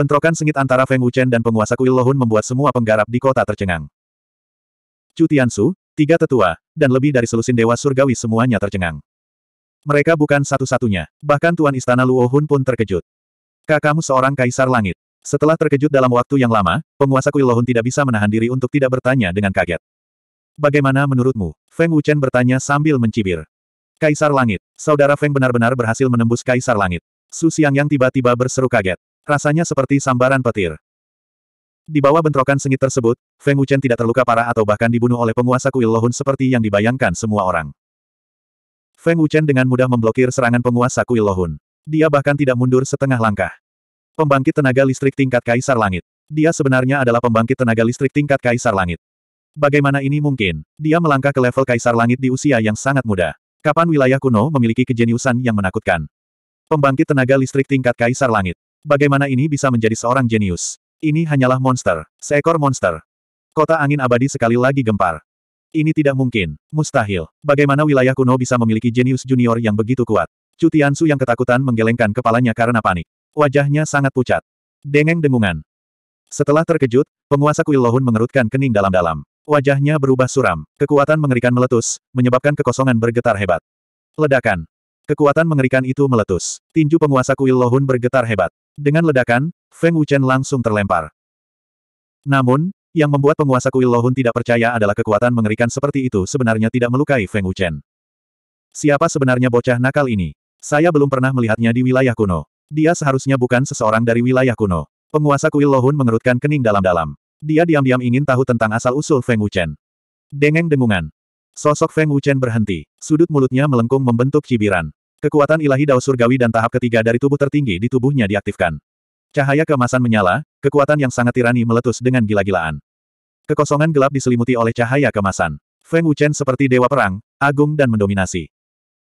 Bentrokan sengit antara Feng Wuchen dan penguasa kuil Lohun membuat semua penggarap di kota tercengang. Chu Tiansu, tiga tetua, dan lebih dari selusin dewa surgawi semuanya tercengang. Mereka bukan satu-satunya, bahkan Tuan Istana Luohun pun terkejut. "Kakamu seorang kaisar langit. Setelah terkejut dalam waktu yang lama, penguasa kuil Lohun tidak bisa menahan diri untuk tidak bertanya dengan kaget. Bagaimana menurutmu? Feng Wuchen bertanya sambil mencibir. Kaisar Langit, saudara Feng benar-benar berhasil menembus Kaisar Langit. Su yang tiba-tiba berseru kaget. Rasanya seperti sambaran petir. Di bawah bentrokan sengit tersebut, Feng Wuchen tidak terluka parah atau bahkan dibunuh oleh penguasa kuil Lohun seperti yang dibayangkan semua orang. Feng Wuchen dengan mudah memblokir serangan penguasa kuil Lohun. Dia bahkan tidak mundur setengah langkah. Pembangkit tenaga listrik tingkat Kaisar Langit. Dia sebenarnya adalah pembangkit tenaga listrik tingkat Kaisar Langit. Bagaimana ini mungkin? Dia melangkah ke level Kaisar Langit di usia yang sangat muda. Kapan wilayah kuno memiliki kejeniusan yang menakutkan? Pembangkit tenaga listrik tingkat Kaisar Langit. Bagaimana ini bisa menjadi seorang jenius? Ini hanyalah monster, seekor monster. Kota angin abadi sekali lagi gempar. Ini tidak mungkin, mustahil. Bagaimana wilayah kuno bisa memiliki jenius junior yang begitu kuat? Cutiansu yang ketakutan menggelengkan kepalanya karena panik. Wajahnya sangat pucat. Dengeng dengungan. Setelah terkejut, penguasa kuil Lohun mengerutkan kening dalam-dalam. Wajahnya berubah suram. Kekuatan mengerikan meletus, menyebabkan kekosongan bergetar hebat. Ledakan. Kekuatan mengerikan itu meletus. Tinju penguasa kuil Lohun bergetar hebat. Dengan ledakan, Feng Wuchen langsung terlempar. Namun, yang membuat penguasa kuil Lohun tidak percaya adalah kekuatan mengerikan seperti itu sebenarnya tidak melukai Feng Wuchen. Siapa sebenarnya bocah nakal ini? Saya belum pernah melihatnya di wilayah kuno. Dia seharusnya bukan seseorang dari wilayah kuno. Penguasa kuil Lohun mengerutkan kening dalam-dalam. Dia diam-diam ingin tahu tentang asal-usul Feng Wuchen. Dengeng dengungan. Sosok Feng Wuchen berhenti. Sudut mulutnya melengkung membentuk cibiran. Kekuatan ilahi Dao Surgawi dan tahap ketiga dari tubuh tertinggi di tubuhnya diaktifkan. Cahaya kemasan menyala, kekuatan yang sangat tirani meletus dengan gila-gilaan. Kekosongan gelap diselimuti oleh cahaya kemasan. Feng Wuchen seperti dewa perang, agung dan mendominasi.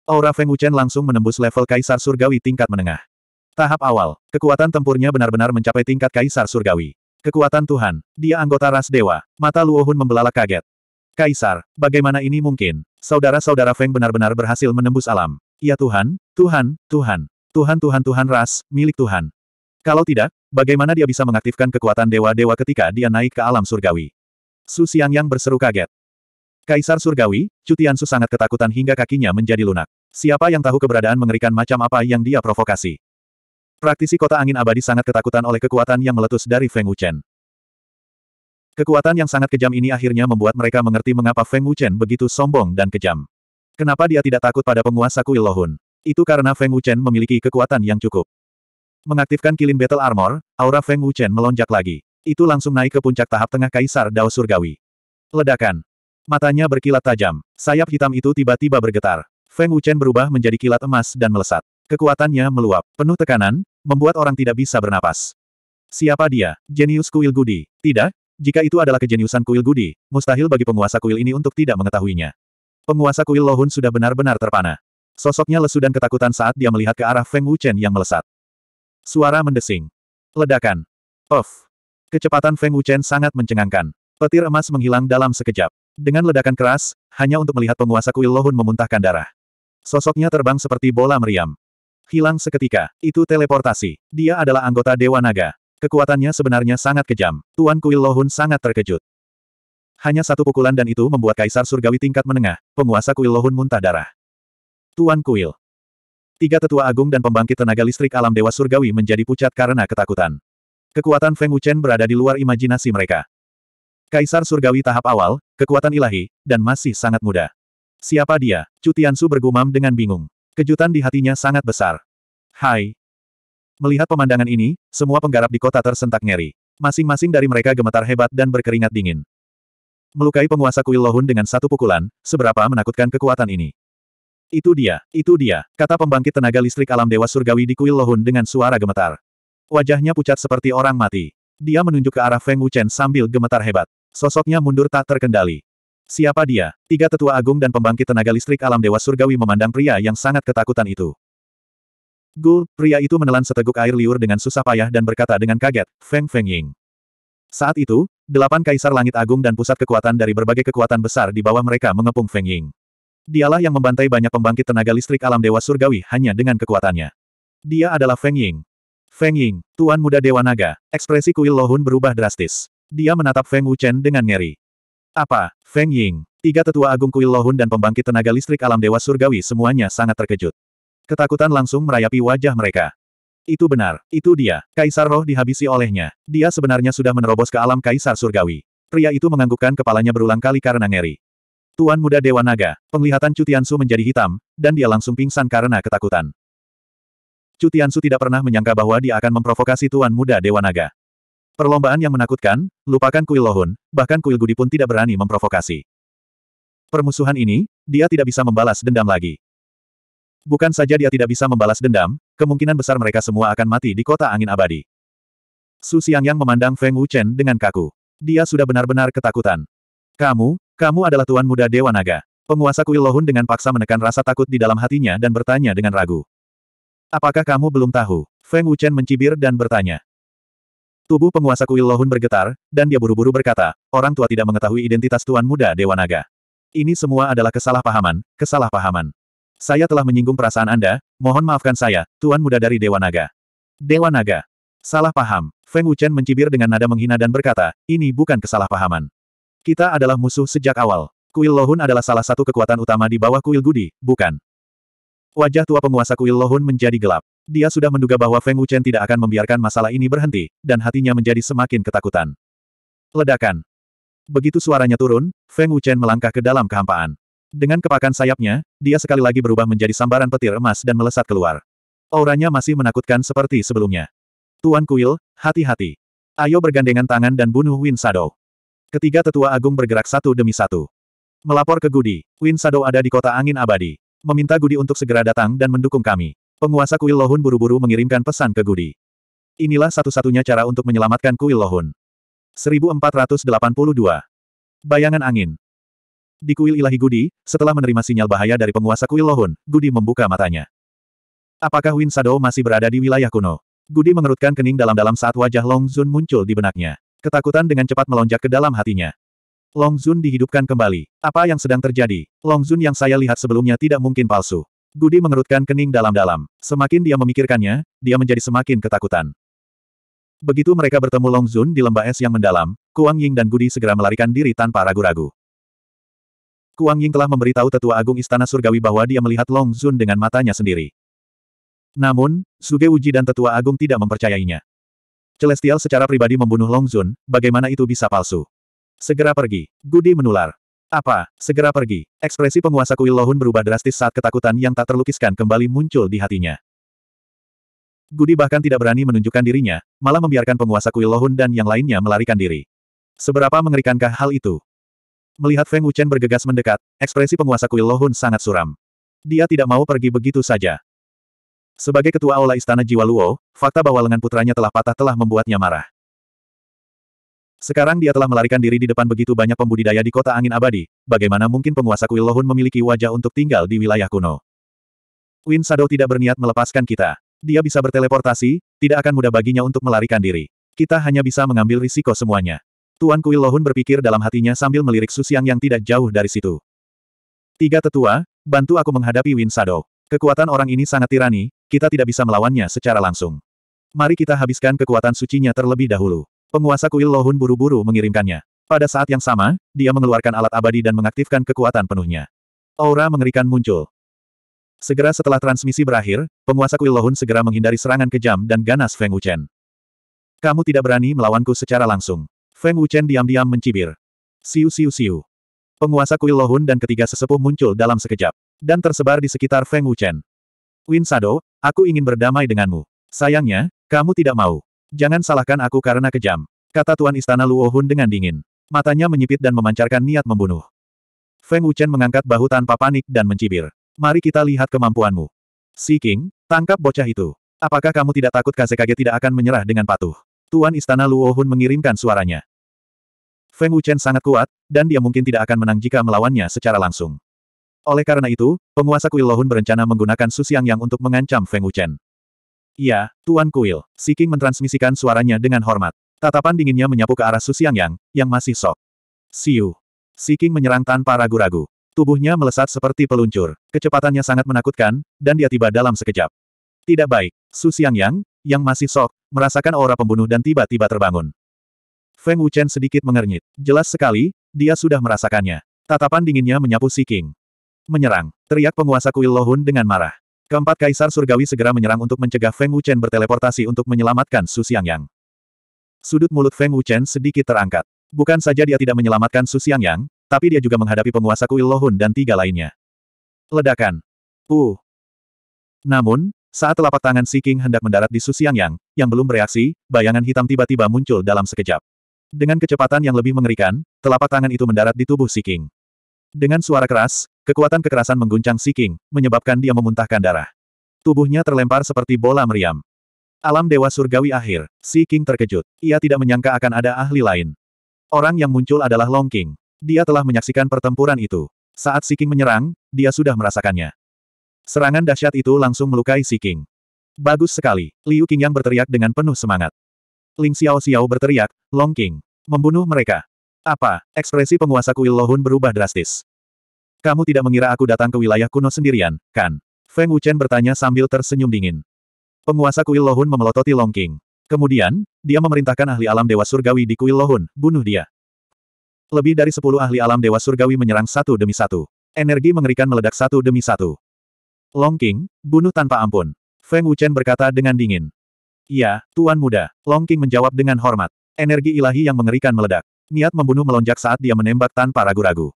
Aura Feng Wuchen langsung menembus level Kaisar Surgawi tingkat menengah. Tahap awal, kekuatan tempurnya benar-benar mencapai tingkat Kaisar Surgawi. Kekuatan Tuhan, dia anggota ras dewa. Mata Luohun membelalak kaget. Kaisar, bagaimana ini mungkin? Saudara-saudara Feng benar-benar berhasil menembus alam. Ya Tuhan, Tuhan, Tuhan, Tuhan Tuhan Tuhan ras, milik Tuhan. Kalau tidak, bagaimana dia bisa mengaktifkan kekuatan dewa-dewa ketika dia naik ke alam surgawi? Su Siang yang berseru kaget. Kaisar surgawi, Cutian Su sangat ketakutan hingga kakinya menjadi lunak. Siapa yang tahu keberadaan mengerikan macam apa yang dia provokasi? Praktisi kota angin abadi sangat ketakutan oleh kekuatan yang meletus dari Feng Wuchen. Kekuatan yang sangat kejam ini akhirnya membuat mereka mengerti mengapa Feng Wuchen begitu sombong dan kejam. Kenapa dia tidak takut pada penguasa kuil Lohun? Itu karena Feng Wuchen memiliki kekuatan yang cukup. Mengaktifkan kilin battle armor, aura Feng Wuchen melonjak lagi. Itu langsung naik ke puncak tahap tengah Kaisar Dao Surgawi. Ledakan. Matanya berkilat tajam. Sayap hitam itu tiba-tiba bergetar. Feng Wuchen berubah menjadi kilat emas dan melesat. Kekuatannya meluap. Penuh tekanan, membuat orang tidak bisa bernapas. Siapa dia? Jenius kuil Gudi. Tidak, jika itu adalah kejeniusan kuil Gudi, mustahil bagi penguasa kuil ini untuk tidak mengetahuinya. Penguasa kuil Lohun sudah benar-benar terpana. Sosoknya lesu dan ketakutan saat dia melihat ke arah Feng Wuchen yang melesat. Suara mendesing. Ledakan. Of. Kecepatan Feng Wuchen sangat mencengangkan. Petir emas menghilang dalam sekejap. Dengan ledakan keras, hanya untuk melihat penguasa kuil Lohun memuntahkan darah. Sosoknya terbang seperti bola meriam. Hilang seketika, itu teleportasi. Dia adalah anggota Dewa Naga. Kekuatannya sebenarnya sangat kejam. Tuan Kuil Lohun sangat terkejut. Hanya satu pukulan dan itu membuat Kaisar Surgawi tingkat menengah, penguasa kuil Lohun muntah darah. Tuan Kuil Tiga tetua agung dan pembangkit tenaga listrik alam Dewa Surgawi menjadi pucat karena ketakutan. Kekuatan Feng Wuchen berada di luar imajinasi mereka. Kaisar Surgawi tahap awal, kekuatan ilahi, dan masih sangat muda. Siapa dia? Cutiansu bergumam dengan bingung. Kejutan di hatinya sangat besar. Hai. Melihat pemandangan ini, semua penggarap di kota tersentak ngeri. Masing-masing dari mereka gemetar hebat dan berkeringat dingin. Melukai penguasa kuil Lohun dengan satu pukulan, seberapa menakutkan kekuatan ini. Itu dia, itu dia, kata pembangkit tenaga listrik alam dewa surgawi di kuil Lohun dengan suara gemetar. Wajahnya pucat seperti orang mati. Dia menunjuk ke arah Feng Wuchen sambil gemetar hebat. Sosoknya mundur tak terkendali. Siapa dia? Tiga tetua agung dan pembangkit tenaga listrik alam dewa surgawi memandang pria yang sangat ketakutan itu. Gul, pria itu menelan seteguk air liur dengan susah payah dan berkata dengan kaget, Feng Feng Ying. Saat itu, delapan kaisar langit agung dan pusat kekuatan dari berbagai kekuatan besar di bawah mereka mengepung Feng Ying. Dialah yang membantai banyak pembangkit tenaga listrik alam dewa surgawi hanya dengan kekuatannya. Dia adalah Feng Ying. Feng Ying, tuan muda dewa naga, ekspresi kuil Lohun berubah drastis. Dia menatap Feng Wuchen dengan ngeri. Apa, Feng Ying, tiga tetua agung kuil Lohun dan pembangkit tenaga listrik alam dewa surgawi semuanya sangat terkejut. Ketakutan langsung merayapi wajah mereka. Itu benar, itu dia. Kaisar roh dihabisi olehnya. Dia sebenarnya sudah menerobos ke alam kaisar surgawi. Pria itu menganggukkan kepalanya berulang kali karena ngeri. Tuan muda Dewa Naga, penglihatan Cutiansu menjadi hitam, dan dia langsung pingsan karena ketakutan. Cutiansu tidak pernah menyangka bahwa dia akan memprovokasi Tuan muda Dewa Naga. Perlombaan yang menakutkan, lupakan kuil Lohun, bahkan kuil Gudi pun tidak berani memprovokasi. Permusuhan ini, dia tidak bisa membalas dendam lagi. Bukan saja dia tidak bisa membalas dendam, kemungkinan besar mereka semua akan mati di kota angin abadi. Su yang memandang Feng Wuchen dengan kaku. Dia sudah benar-benar ketakutan. Kamu, kamu adalah tuan muda Dewa Naga. Penguasa kuil Lohun dengan paksa menekan rasa takut di dalam hatinya dan bertanya dengan ragu. Apakah kamu belum tahu? Feng Wuchen mencibir dan bertanya. Tubuh penguasa kuil Lohun bergetar, dan dia buru-buru berkata, orang tua tidak mengetahui identitas tuan muda Dewa Naga. Ini semua adalah kesalahpahaman, kesalahpahaman. Saya telah menyinggung perasaan Anda, mohon maafkan saya, Tuan Muda dari Dewa Naga. Dewa Naga. Salah paham. Feng Wuchen mencibir dengan nada menghina dan berkata, ini bukan kesalahpahaman. Kita adalah musuh sejak awal. Kuil Lohun adalah salah satu kekuatan utama di bawah kuil Gudi, bukan? Wajah tua penguasa kuil Lohun menjadi gelap. Dia sudah menduga bahwa Feng Wuchen tidak akan membiarkan masalah ini berhenti, dan hatinya menjadi semakin ketakutan. Ledakan. Begitu suaranya turun, Feng Wuchen melangkah ke dalam kehampaan. Dengan kepakan sayapnya, dia sekali lagi berubah menjadi sambaran petir emas dan melesat keluar. Auranya masih menakutkan seperti sebelumnya. Tuan Kuil, hati-hati. Ayo bergandengan tangan dan bunuh Win Shadow. Ketiga tetua agung bergerak satu demi satu. Melapor ke Gudi, Win Shadow ada di kota angin abadi. Meminta Gudi untuk segera datang dan mendukung kami. Penguasa Kuil Lohun buru-buru mengirimkan pesan ke Gudi. Inilah satu-satunya cara untuk menyelamatkan Kuil Lohun. 1482. Bayangan angin. Di kuil ilahi Gudi, setelah menerima sinyal bahaya dari penguasa kuil Lohun, Gudi membuka matanya. Apakah Win Sado masih berada di wilayah kuno? Gudi mengerutkan kening dalam-dalam saat wajah Long Zun muncul di benaknya. Ketakutan dengan cepat melonjak ke dalam hatinya. Long Zun dihidupkan kembali. Apa yang sedang terjadi? Long Zun yang saya lihat sebelumnya tidak mungkin palsu. Gudi mengerutkan kening dalam-dalam. Semakin dia memikirkannya, dia menjadi semakin ketakutan. Begitu mereka bertemu Long Zun di lembah es yang mendalam, Kuang Ying dan Gudi segera melarikan diri tanpa ragu-ragu. Wang Ying telah memberitahu tetua agung istana surgawi bahwa dia melihat Long Zun dengan matanya sendiri. Namun, Suge Uji dan tetua agung tidak mempercayainya. Celestial secara pribadi membunuh Long Zun, bagaimana itu bisa palsu? Segera pergi. Gudi menular. Apa? Segera pergi. Ekspresi penguasa kuil Lohun berubah drastis saat ketakutan yang tak terlukiskan kembali muncul di hatinya. Gudi bahkan tidak berani menunjukkan dirinya, malah membiarkan penguasa kuil Lohun dan yang lainnya melarikan diri. Seberapa mengerikankah hal itu? Melihat Feng Wuchen bergegas mendekat, ekspresi penguasa kuil Lohun sangat suram. Dia tidak mau pergi begitu saja. Sebagai ketua aula istana Jiwa Luo, fakta bahwa lengan putranya telah patah telah membuatnya marah. Sekarang dia telah melarikan diri di depan begitu banyak pembudidaya di kota angin abadi, bagaimana mungkin penguasa kuil Lohun memiliki wajah untuk tinggal di wilayah kuno. Win Sado tidak berniat melepaskan kita. Dia bisa berteleportasi, tidak akan mudah baginya untuk melarikan diri. Kita hanya bisa mengambil risiko semuanya. Tuan Kuil Lohun berpikir dalam hatinya sambil melirik Susiang yang tidak jauh dari situ. Tiga tetua, bantu aku menghadapi Win Sado. Kekuatan orang ini sangat tirani, kita tidak bisa melawannya secara langsung. Mari kita habiskan kekuatan sucinya terlebih dahulu. Penguasa kuil Lohun buru-buru mengirimkannya. Pada saat yang sama, dia mengeluarkan alat abadi dan mengaktifkan kekuatan penuhnya. Aura mengerikan muncul. Segera setelah transmisi berakhir, penguasa kuil Lohun segera menghindari serangan kejam dan ganas Feng Wuchen. Kamu tidak berani melawanku secara langsung. Feng Wuchen diam-diam mencibir. Siu siu siu. Penguasa kuil Lohun dan ketiga sesepuh muncul dalam sekejap. Dan tersebar di sekitar Feng Wuchen. Win Sado, aku ingin berdamai denganmu. Sayangnya, kamu tidak mau. Jangan salahkan aku karena kejam. Kata Tuan Istana Hun dengan dingin. Matanya menyipit dan memancarkan niat membunuh. Feng Wuchen mengangkat bahu tanpa panik dan mencibir. Mari kita lihat kemampuanmu. Si King, tangkap bocah itu. Apakah kamu tidak takut Kazekage tidak akan menyerah dengan patuh? Tuan Istana Hun mengirimkan suaranya. Feng Wuchen sangat kuat, dan dia mungkin tidak akan menang jika melawannya secara langsung. Oleh karena itu, penguasa kuil Lohun berencana menggunakan Susiang Yang untuk mengancam Feng Wuchen. Ya, Tuan Kuil. Si King mentransmisikan suaranya dengan hormat. Tatapan dinginnya menyapu ke arah Susiang Yang, yang masih sok. Siu. Si King menyerang tanpa ragu-ragu. Tubuhnya melesat seperti peluncur. Kecepatannya sangat menakutkan, dan dia tiba dalam sekejap. Tidak baik. Susiang Yang, yang masih sok, merasakan aura pembunuh dan tiba-tiba terbangun. Feng Wuchen sedikit mengernyit. Jelas sekali, dia sudah merasakannya. Tatapan dinginnya menyapu Si King. Menyerang, teriak penguasa kuil Lohun dengan marah. Keempat kaisar surgawi segera menyerang untuk mencegah Feng Wuchen berteleportasi untuk menyelamatkan Su Xiangyang. Sudut mulut Feng Wuchen sedikit terangkat. Bukan saja dia tidak menyelamatkan Su Xiangyang, tapi dia juga menghadapi penguasa kuil Lohun dan tiga lainnya. Ledakan. Uh. Namun, saat telapak tangan Si King hendak mendarat di Su Xiangyang, yang belum bereaksi, bayangan hitam tiba-tiba muncul dalam sekejap. Dengan kecepatan yang lebih mengerikan, telapak tangan itu mendarat di tubuh Si King. Dengan suara keras, kekuatan kekerasan mengguncang Si King, menyebabkan dia memuntahkan darah. Tubuhnya terlempar seperti bola meriam. Alam Dewa Surgawi akhir, Si King terkejut. Ia tidak menyangka akan ada ahli lain. Orang yang muncul adalah Long King. Dia telah menyaksikan pertempuran itu. Saat Si King menyerang, dia sudah merasakannya. Serangan dahsyat itu langsung melukai Si King. Bagus sekali, Liu King yang berteriak dengan penuh semangat. Ling Xiao Xiao berteriak, Long King. Membunuh mereka. Apa? Ekspresi penguasa kuil Lohun berubah drastis. Kamu tidak mengira aku datang ke wilayah kuno sendirian, kan? Feng Wuchen bertanya sambil tersenyum dingin. Penguasa kuil Lohun memelototi Long King. Kemudian, dia memerintahkan ahli alam Dewa Surgawi di kuil Lohun, bunuh dia. Lebih dari sepuluh ahli alam Dewa Surgawi menyerang satu demi satu. Energi mengerikan meledak satu demi satu. Long King, bunuh tanpa ampun. Feng Wuchen berkata dengan dingin. Iya, Tuan Muda. Long King menjawab dengan hormat. Energi ilahi yang mengerikan meledak. Niat membunuh melonjak saat dia menembak tanpa ragu-ragu.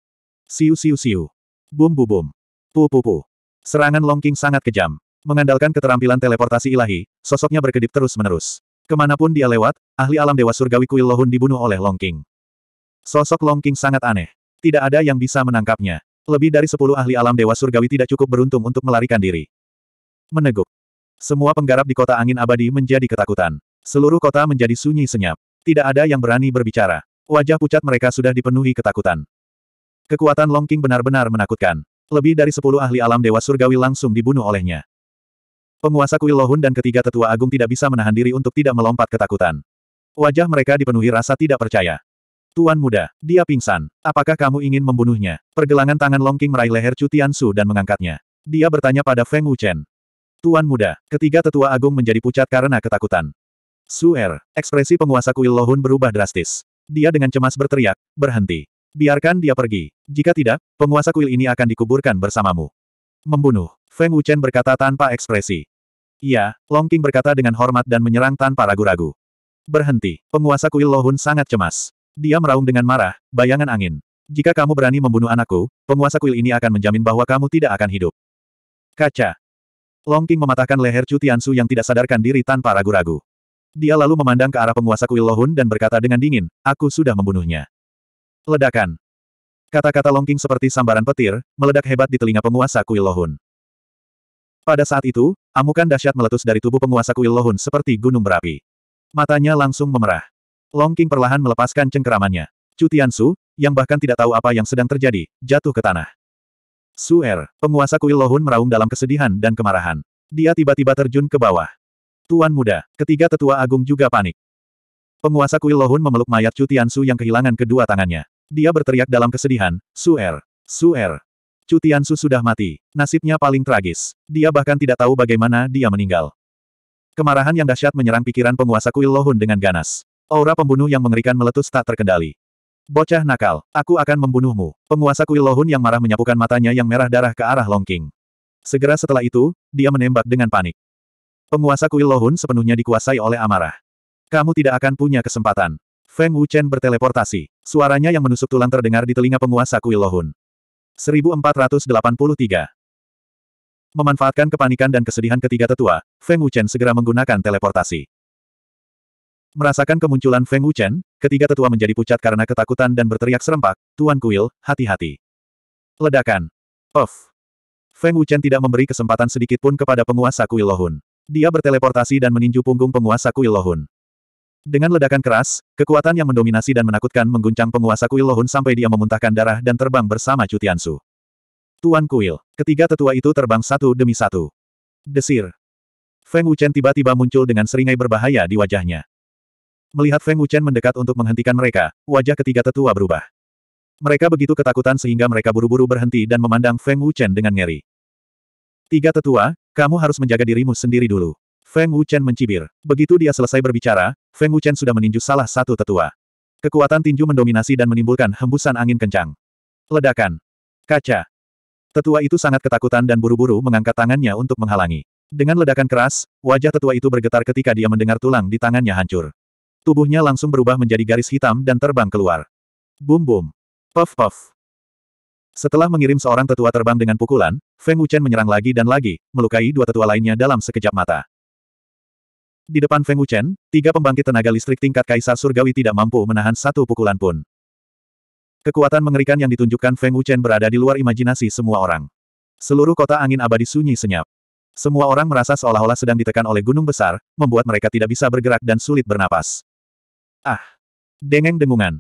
Siu siu siu. Bum bu bum. Pu pu pu. Serangan Long King sangat kejam. Mengandalkan keterampilan teleportasi ilahi, sosoknya berkedip terus-menerus. Kemanapun dia lewat, ahli alam dewa surgawi kuil Lohun dibunuh oleh Long King. Sosok Long King sangat aneh. Tidak ada yang bisa menangkapnya. Lebih dari sepuluh ahli alam dewa surgawi tidak cukup beruntung untuk melarikan diri. Meneguk. Semua penggarap di kota angin abadi menjadi ketakutan. Seluruh kota menjadi sunyi senyap. Tidak ada yang berani berbicara. Wajah pucat mereka sudah dipenuhi ketakutan. Kekuatan Long King benar-benar menakutkan. Lebih dari sepuluh ahli alam Dewa Surgawi langsung dibunuh olehnya. Penguasa kuil Lohun dan ketiga tetua agung tidak bisa menahan diri untuk tidak melompat ketakutan. Wajah mereka dipenuhi rasa tidak percaya. Tuan muda, dia pingsan. Apakah kamu ingin membunuhnya? Pergelangan tangan Long King meraih leher Chu Su dan mengangkatnya. Dia bertanya pada Feng Wuchen. Tuan muda, ketiga tetua agung menjadi pucat karena ketakutan. Suer, ekspresi penguasa kuil Lohun berubah drastis. Dia dengan cemas berteriak, berhenti. Biarkan dia pergi. Jika tidak, penguasa kuil ini akan dikuburkan bersamamu. Membunuh, Feng Wuchen berkata tanpa ekspresi. Iya, Long King berkata dengan hormat dan menyerang tanpa ragu-ragu. Berhenti, penguasa kuil Lohun sangat cemas. Dia meraung dengan marah, bayangan angin. Jika kamu berani membunuh anakku, penguasa kuil ini akan menjamin bahwa kamu tidak akan hidup. Kaca, Long King mematahkan leher Chu Tiansu yang tidak sadarkan diri tanpa ragu-ragu. Dia lalu memandang ke arah penguasa kuil Lohun dan berkata dengan dingin, aku sudah membunuhnya. Ledakan. Kata-kata Long King seperti sambaran petir, meledak hebat di telinga penguasa kuil Lohun. Pada saat itu, amukan dahsyat meletus dari tubuh penguasa kuil Lohun seperti gunung berapi. Matanya langsung memerah. Long King perlahan melepaskan cengkeramannya. Chu Tiansu, yang bahkan tidak tahu apa yang sedang terjadi, jatuh ke tanah. Suer, penguasa kuil Lohun meraung dalam kesedihan dan kemarahan. Dia tiba-tiba terjun ke bawah. Tuan muda, ketiga tetua agung juga panik. Penguasa kuil Lohun memeluk mayat Chu Tiansu yang kehilangan kedua tangannya. Dia berteriak dalam kesedihan, Suer, Suer. Chu Tiansu sudah mati. Nasibnya paling tragis. Dia bahkan tidak tahu bagaimana dia meninggal. Kemarahan yang dahsyat menyerang pikiran penguasa kuil Lohun dengan ganas. Aura pembunuh yang mengerikan meletus tak terkendali. Bocah nakal, aku akan membunuhmu. Penguasa kuil Lohun yang marah menyapukan matanya yang merah darah ke arah Long King. Segera setelah itu, dia menembak dengan panik. Penguasa kuil Lohun sepenuhnya dikuasai oleh amarah. Kamu tidak akan punya kesempatan. Feng Wuchen berteleportasi. Suaranya yang menusuk tulang terdengar di telinga penguasa kuil Lohun. 1483 Memanfaatkan kepanikan dan kesedihan ketiga tetua, Feng Wuchen segera menggunakan teleportasi. Merasakan kemunculan Feng Wuchen, ketiga tetua menjadi pucat karena ketakutan dan berteriak serempak, Tuan Kuil, hati-hati. Ledakan. Of. Feng Wuchen tidak memberi kesempatan sedikit pun kepada penguasa Kuil Lohun. Dia berteleportasi dan meninju punggung penguasa Kuil Lohun. Dengan ledakan keras, kekuatan yang mendominasi dan menakutkan mengguncang penguasa Kuil Lohun sampai dia memuntahkan darah dan terbang bersama Cutiansu. Tuan Kuil, ketiga tetua itu terbang satu demi satu. Desir. Feng Wuchen tiba-tiba muncul dengan seringai berbahaya di wajahnya. Melihat Feng Wuchen mendekat untuk menghentikan mereka, wajah ketiga tetua berubah. Mereka begitu ketakutan sehingga mereka buru-buru berhenti dan memandang Feng Wuchen dengan ngeri. Tiga tetua, kamu harus menjaga dirimu sendiri dulu. Feng Wuchen mencibir. Begitu dia selesai berbicara, Feng Wuchen sudah meninju salah satu tetua. Kekuatan tinju mendominasi dan menimbulkan hembusan angin kencang. Ledakan. Kaca. Tetua itu sangat ketakutan dan buru-buru mengangkat tangannya untuk menghalangi. Dengan ledakan keras, wajah tetua itu bergetar ketika dia mendengar tulang di tangannya hancur. Tubuhnya langsung berubah menjadi garis hitam dan terbang keluar. Bum bum. Puff puff. Setelah mengirim seorang tetua terbang dengan pukulan, Feng Wuchen menyerang lagi dan lagi, melukai dua tetua lainnya dalam sekejap mata. Di depan Feng Wuchen, tiga pembangkit tenaga listrik tingkat kaisar surgawi tidak mampu menahan satu pukulan pun. Kekuatan mengerikan yang ditunjukkan Feng Wuchen berada di luar imajinasi semua orang. Seluruh kota angin abadi sunyi senyap. Semua orang merasa seolah-olah sedang ditekan oleh gunung besar, membuat mereka tidak bisa bergerak dan sulit bernapas. Ah! Dengeng dengungan.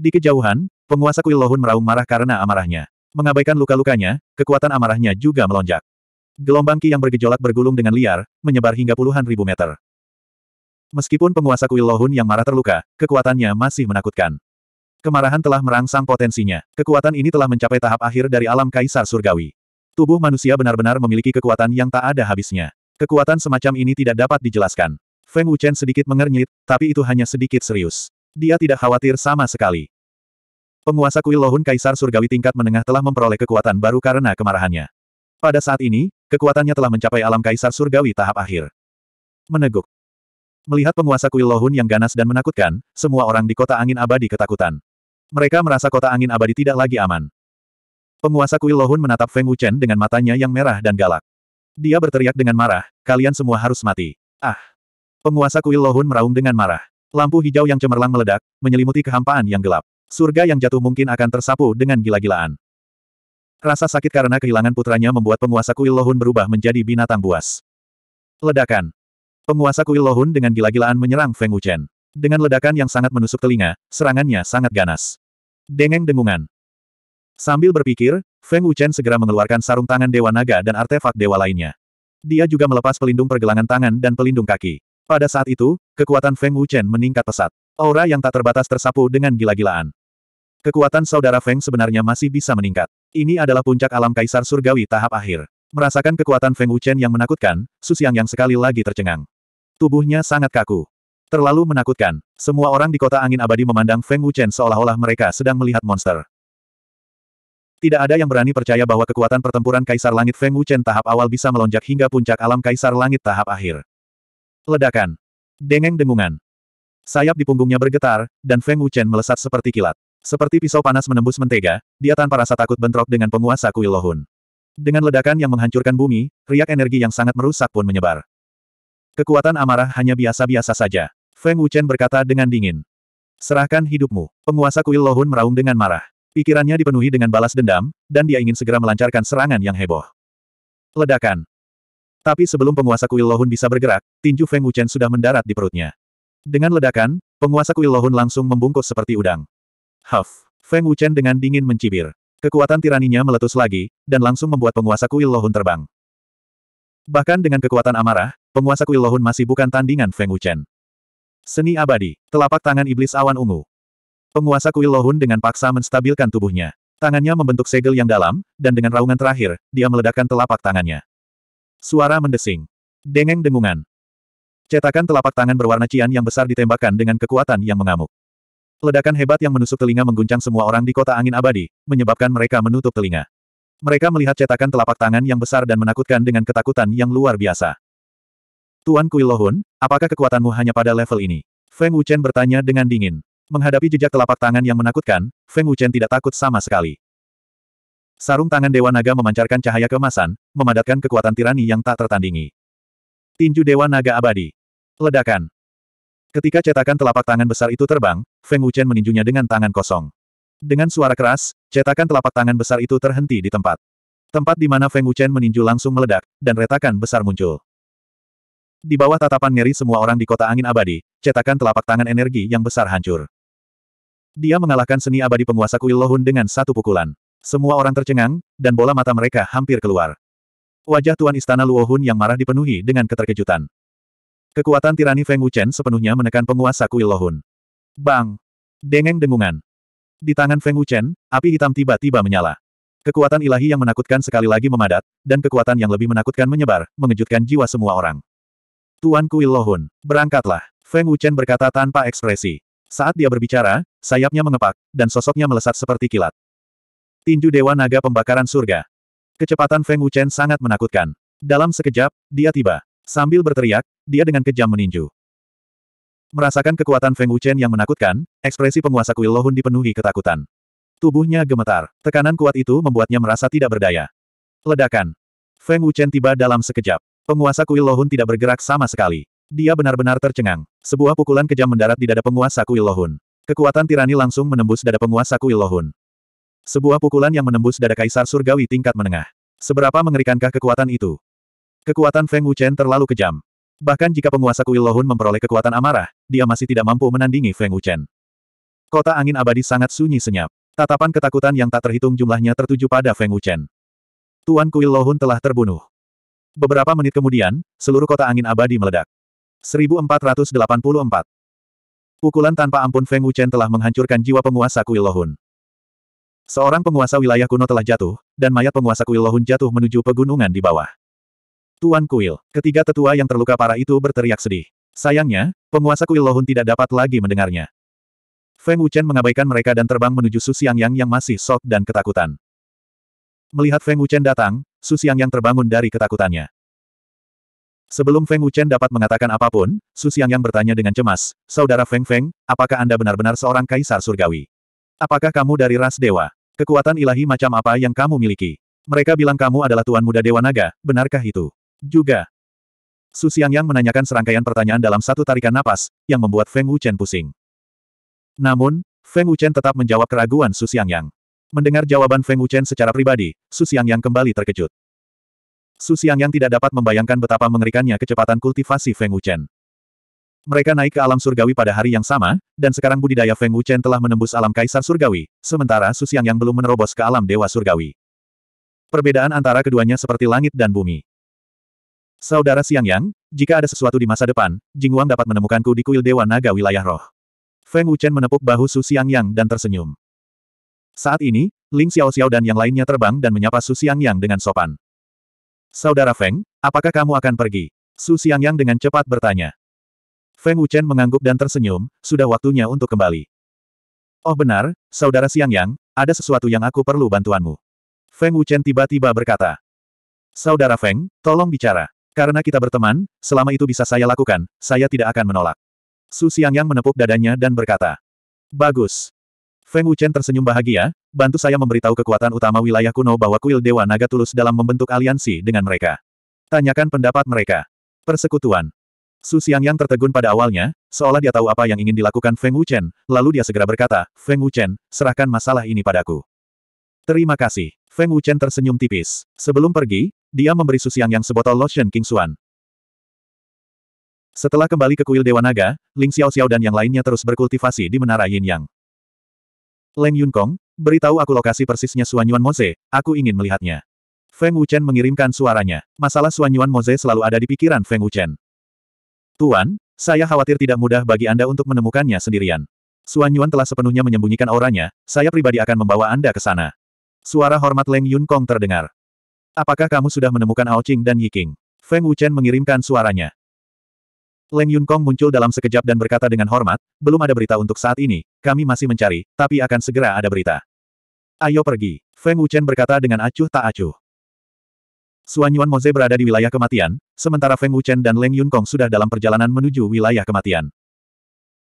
Di kejauhan, penguasa kuil Lohun meraung marah karena amarahnya. Mengabaikan luka-lukanya, kekuatan amarahnya juga melonjak. Gelombang ki yang bergejolak bergulung dengan liar, menyebar hingga puluhan ribu meter. Meskipun penguasa kuil Lohun yang marah terluka, kekuatannya masih menakutkan. Kemarahan telah merangsang potensinya. Kekuatan ini telah mencapai tahap akhir dari alam kaisar surgawi. Tubuh manusia benar-benar memiliki kekuatan yang tak ada habisnya. Kekuatan semacam ini tidak dapat dijelaskan. Feng Wuchen sedikit mengernyit, tapi itu hanya sedikit serius. Dia tidak khawatir sama sekali. Penguasa kuil Lohun Kaisar Surgawi tingkat menengah telah memperoleh kekuatan baru karena kemarahannya. Pada saat ini, kekuatannya telah mencapai alam Kaisar Surgawi tahap akhir. Meneguk. Melihat penguasa kuil Lohun yang ganas dan menakutkan, semua orang di kota angin abadi ketakutan. Mereka merasa kota angin abadi tidak lagi aman. Penguasa kuil Lohun menatap Feng Wuchen dengan matanya yang merah dan galak. Dia berteriak dengan marah, kalian semua harus mati. Ah! Penguasa kuil Lohun meraung dengan marah. Lampu hijau yang cemerlang meledak, menyelimuti kehampaan yang gelap. Surga yang jatuh mungkin akan tersapu dengan gila-gilaan. Rasa sakit karena kehilangan putranya membuat penguasa kuil Lohun berubah menjadi binatang buas. Ledakan. Penguasa kuil Lohun dengan gila-gilaan menyerang Feng Wuchen. Dengan ledakan yang sangat menusuk telinga, serangannya sangat ganas. Dengeng dengungan. Sambil berpikir, Feng Wuchen segera mengeluarkan sarung tangan Dewa Naga dan artefak Dewa lainnya. Dia juga melepas pelindung pergelangan tangan dan pelindung kaki. Pada saat itu, kekuatan Feng Wuchen meningkat pesat. Aura yang tak terbatas tersapu dengan gila-gilaan. Kekuatan saudara Feng sebenarnya masih bisa meningkat. Ini adalah puncak alam kaisar surgawi tahap akhir. Merasakan kekuatan Feng Wuchen yang menakutkan, Susiang yang sekali lagi tercengang. Tubuhnya sangat kaku. Terlalu menakutkan. Semua orang di kota angin abadi memandang Feng Wuchen seolah-olah mereka sedang melihat monster. Tidak ada yang berani percaya bahwa kekuatan pertempuran Kaisar Langit Feng Wuchen tahap awal bisa melonjak hingga puncak alam Kaisar Langit tahap akhir. Ledakan. Dengeng dengungan. Sayap di punggungnya bergetar, dan Feng Wuchen melesat seperti kilat. Seperti pisau panas menembus mentega, dia tanpa rasa takut bentrok dengan penguasa kuil Lohun. Dengan ledakan yang menghancurkan bumi, riak energi yang sangat merusak pun menyebar. Kekuatan amarah hanya biasa-biasa saja. Feng Wuchen berkata dengan dingin. Serahkan hidupmu. Penguasa kuil Lohun meraung dengan marah. Pikirannya dipenuhi dengan balas dendam, dan dia ingin segera melancarkan serangan yang heboh. Ledakan. Tapi sebelum penguasa kuil Lohun bisa bergerak, tinju Feng Wuchen sudah mendarat di perutnya. Dengan ledakan, penguasa kuil Lohun langsung membungkus seperti udang. Huff! Feng Wuchen dengan dingin mencibir. Kekuatan tiraninya meletus lagi, dan langsung membuat penguasa kuil Lohun terbang. Bahkan dengan kekuatan amarah, penguasa kuil Lohun masih bukan tandingan Feng Wuchen. Seni abadi, telapak tangan iblis awan ungu. Penguasa kuil Lohun dengan paksa menstabilkan tubuhnya. Tangannya membentuk segel yang dalam, dan dengan raungan terakhir, dia meledakkan telapak tangannya. Suara mendesing. Dengeng dengungan. Cetakan telapak tangan berwarna cian yang besar ditembakkan dengan kekuatan yang mengamuk. Ledakan hebat yang menusuk telinga mengguncang semua orang di kota angin abadi, menyebabkan mereka menutup telinga. Mereka melihat cetakan telapak tangan yang besar dan menakutkan dengan ketakutan yang luar biasa. Tuan Kui Lohun, apakah kekuatanmu hanya pada level ini? Feng Wuchen bertanya dengan dingin. Menghadapi jejak telapak tangan yang menakutkan, Feng Wuchen tidak takut sama sekali. Sarung tangan Dewa Naga memancarkan cahaya kemasan, memadatkan kekuatan tirani yang tak tertandingi. Tinju Dewa Naga Abadi. Ledakan. Ketika cetakan telapak tangan besar itu terbang, Feng Wuchen meninjunya dengan tangan kosong. Dengan suara keras, cetakan telapak tangan besar itu terhenti di tempat. Tempat di mana Feng Wuchen meninju langsung meledak, dan retakan besar muncul. Di bawah tatapan ngeri semua orang di kota angin abadi, cetakan telapak tangan energi yang besar hancur. Dia mengalahkan seni abadi penguasa kuil Lohun dengan satu pukulan. Semua orang tercengang, dan bola mata mereka hampir keluar. Wajah Tuan Istana Luohun yang marah dipenuhi dengan keterkejutan. Kekuatan tirani Feng Wuchen sepenuhnya menekan penguasa kuil Lohun. Bang! Dengeng dengungan. Di tangan Feng Wuchen, api hitam tiba-tiba menyala. Kekuatan ilahi yang menakutkan sekali lagi memadat, dan kekuatan yang lebih menakutkan menyebar, mengejutkan jiwa semua orang. Tuan Kuil Lohun, berangkatlah. Feng Wuchen berkata tanpa ekspresi. Saat dia berbicara, sayapnya mengepak, dan sosoknya melesat seperti kilat. Tinju Dewa Naga Pembakaran Surga. Kecepatan Feng Wuchen sangat menakutkan. Dalam sekejap, dia tiba. Sambil berteriak, dia dengan kejam meninju. Merasakan kekuatan Feng Wuchen yang menakutkan, ekspresi penguasa kuil Lohun dipenuhi ketakutan. Tubuhnya gemetar. Tekanan kuat itu membuatnya merasa tidak berdaya. Ledakan. Feng Wuchen tiba dalam sekejap. Penguasa kuil Lohun tidak bergerak sama sekali. Dia benar-benar tercengang. Sebuah pukulan kejam mendarat di dada penguasa kuil Lohun. Kekuatan tirani langsung menembus dada penguasa kuil Lohun. Sebuah pukulan yang menembus dada kaisar surgawi tingkat menengah. Seberapa mengerikankah kekuatan itu? Kekuatan Feng Wuchen terlalu kejam. Bahkan jika penguasa kuil Lohun memperoleh kekuatan amarah, dia masih tidak mampu menandingi Feng Wuchen. Kota angin abadi sangat sunyi senyap. Tatapan ketakutan yang tak terhitung jumlahnya tertuju pada Feng Wuchen. Tuan kuil Lohun telah terbunuh. Beberapa menit kemudian, seluruh kota angin abadi meledak. 1484. Pukulan tanpa ampun Feng Wuchen telah menghancurkan jiwa penguasa kuil Lohun. Seorang penguasa wilayah kuno telah jatuh, dan mayat penguasa kuil Lohun jatuh menuju pegunungan di bawah. Tuan kuil, ketiga tetua yang terluka parah itu berteriak sedih. Sayangnya, penguasa kuil Lohun tidak dapat lagi mendengarnya. Feng Wuchen mengabaikan mereka dan terbang menuju Su Xiangyang yang yang masih sok dan ketakutan. Melihat Feng Wuchen datang, Su Yang terbangun dari ketakutannya. Sebelum Feng Wuchen dapat mengatakan apapun, Su Yang bertanya dengan cemas, Saudara Feng Feng, apakah Anda benar-benar seorang kaisar surgawi? Apakah kamu dari ras dewa? Kekuatan ilahi macam apa yang kamu miliki? Mereka bilang kamu adalah Tuan Muda Dewa Naga, benarkah itu? Juga. Su Xiang Yang menanyakan serangkaian pertanyaan dalam satu tarikan napas, yang membuat Feng Wuchen pusing. Namun, Feng Wuchen tetap menjawab keraguan Su Xiang Yang. Mendengar jawaban Feng Wuchen secara pribadi, Su Xiang Yang kembali terkejut. Su Xiang Yang tidak dapat membayangkan betapa mengerikannya kecepatan kultivasi Feng Wuchen. Mereka naik ke alam surgawi pada hari yang sama, dan sekarang budidaya Feng Wuchen telah menembus alam kaisar surgawi, sementara Su Xiang yang belum menerobos ke alam dewa surgawi. Perbedaan antara keduanya seperti langit dan bumi. Saudara Xiang Yang, jika ada sesuatu di masa depan, Jing Wang dapat menemukanku di kuil Dewa Naga Wilayah Roh. Feng Wuchen menepuk bahu Su Xiang Yang dan tersenyum. Saat ini, Ling Xiao Xiao dan yang lainnya terbang dan menyapa Su Xiang Yang dengan sopan. Saudara Feng, apakah kamu akan pergi? Su Xiang Yang dengan cepat bertanya. Feng Wuchen mengangguk dan tersenyum, sudah waktunya untuk kembali. Oh benar, saudara Siang Yang, ada sesuatu yang aku perlu bantuanmu. Feng Wuchen tiba-tiba berkata. Saudara Feng, tolong bicara. Karena kita berteman, selama itu bisa saya lakukan, saya tidak akan menolak. Su Xiangyang menepuk dadanya dan berkata. Bagus. Feng Wuchen tersenyum bahagia, bantu saya memberitahu kekuatan utama wilayah kuno bahwa kuil Dewa Naga tulus dalam membentuk aliansi dengan mereka. Tanyakan pendapat mereka. Persekutuan. Su yang tertegun pada awalnya, seolah dia tahu apa yang ingin dilakukan Feng Wuchen, lalu dia segera berkata, Feng Wuchen, serahkan masalah ini padaku. Terima kasih. Feng Wuchen tersenyum tipis. Sebelum pergi, dia memberi Su yang sebotol lotion King Xuan. Setelah kembali ke kuil Dewa Naga, Ling Xiao Xiao dan yang lainnya terus berkultivasi di Menara Yin Yang. Leng Yun Kong, beritahu aku lokasi persisnya Suan Yuan Moze, aku ingin melihatnya. Feng Wuchen mengirimkan suaranya. Masalah Suan Yuan Moze selalu ada di pikiran Feng Wuchen. Tuan, saya khawatir tidak mudah bagi Anda untuk menemukannya sendirian. Suan Yuan telah sepenuhnya menyembunyikan auranya, saya pribadi akan membawa Anda ke sana. Suara hormat Leng Yun Kong terdengar. Apakah kamu sudah menemukan Ao Qing dan Yi Qing? Feng Wuchen mengirimkan suaranya. Leng Yun Kong muncul dalam sekejap dan berkata dengan hormat, belum ada berita untuk saat ini, kami masih mencari, tapi akan segera ada berita. Ayo pergi, Feng Wuchen berkata dengan acuh tak acuh. Suan Yuan Moze berada di wilayah kematian, sementara Feng Wuchen dan Leng Yun Kong sudah dalam perjalanan menuju wilayah kematian.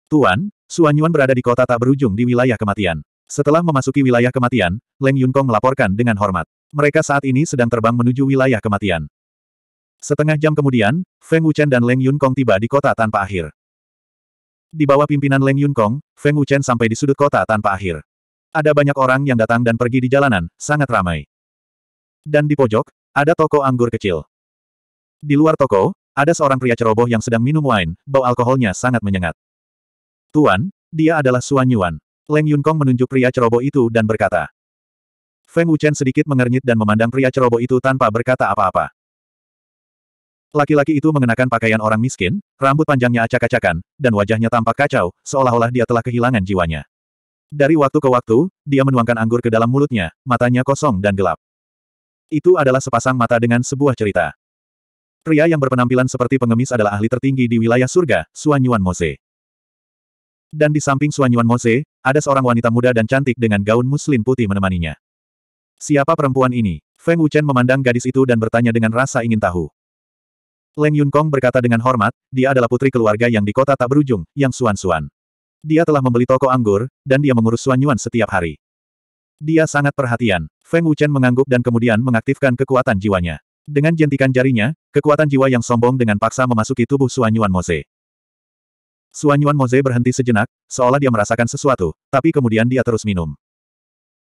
Tuan, Suan Yuan berada di kota tak berujung di wilayah kematian. Setelah memasuki wilayah kematian, Leng Yun Kong melaporkan dengan hormat. Mereka saat ini sedang terbang menuju wilayah kematian. Setengah jam kemudian, Feng Wuchen dan Leng Yun Kong tiba di kota tanpa akhir. Di bawah pimpinan Leng Yun Kong, Feng Wuchen sampai di sudut kota tanpa akhir. Ada banyak orang yang datang dan pergi di jalanan, sangat ramai. Dan di pojok, ada toko anggur kecil. Di luar toko, ada seorang pria ceroboh yang sedang minum wine, bau alkoholnya sangat menyengat. Tuan, dia adalah Suan Yuan. Leng Yun Kong menunjuk pria ceroboh itu dan berkata. Feng Wuchen sedikit mengernyit dan memandang pria ceroboh itu tanpa berkata apa-apa. Laki-laki itu mengenakan pakaian orang miskin, rambut panjangnya acak-acakan, dan wajahnya tampak kacau, seolah-olah dia telah kehilangan jiwanya. Dari waktu ke waktu, dia menuangkan anggur ke dalam mulutnya, matanya kosong dan gelap. Itu adalah sepasang mata dengan sebuah cerita. Pria yang berpenampilan seperti pengemis adalah ahli tertinggi di wilayah surga, Suanyuan Mose. Dan di samping Suanyuan Mose, ada seorang wanita muda dan cantik dengan gaun muslim putih menemaninya. Siapa perempuan ini? Feng Wuchen memandang gadis itu dan bertanya dengan rasa ingin tahu. Leng Yun Kong berkata dengan hormat, dia adalah putri keluarga yang di kota tak berujung, yang Suan Suan. Dia telah membeli toko anggur, dan dia mengurus Suan Yuan setiap hari. Dia sangat perhatian. Feng Wuchen mengangguk dan kemudian mengaktifkan kekuatan jiwanya. Dengan jentikan jarinya, kekuatan jiwa yang sombong dengan paksa memasuki tubuh Suanyuan Moze. Suanyuan Moze berhenti sejenak, seolah dia merasakan sesuatu, tapi kemudian dia terus minum.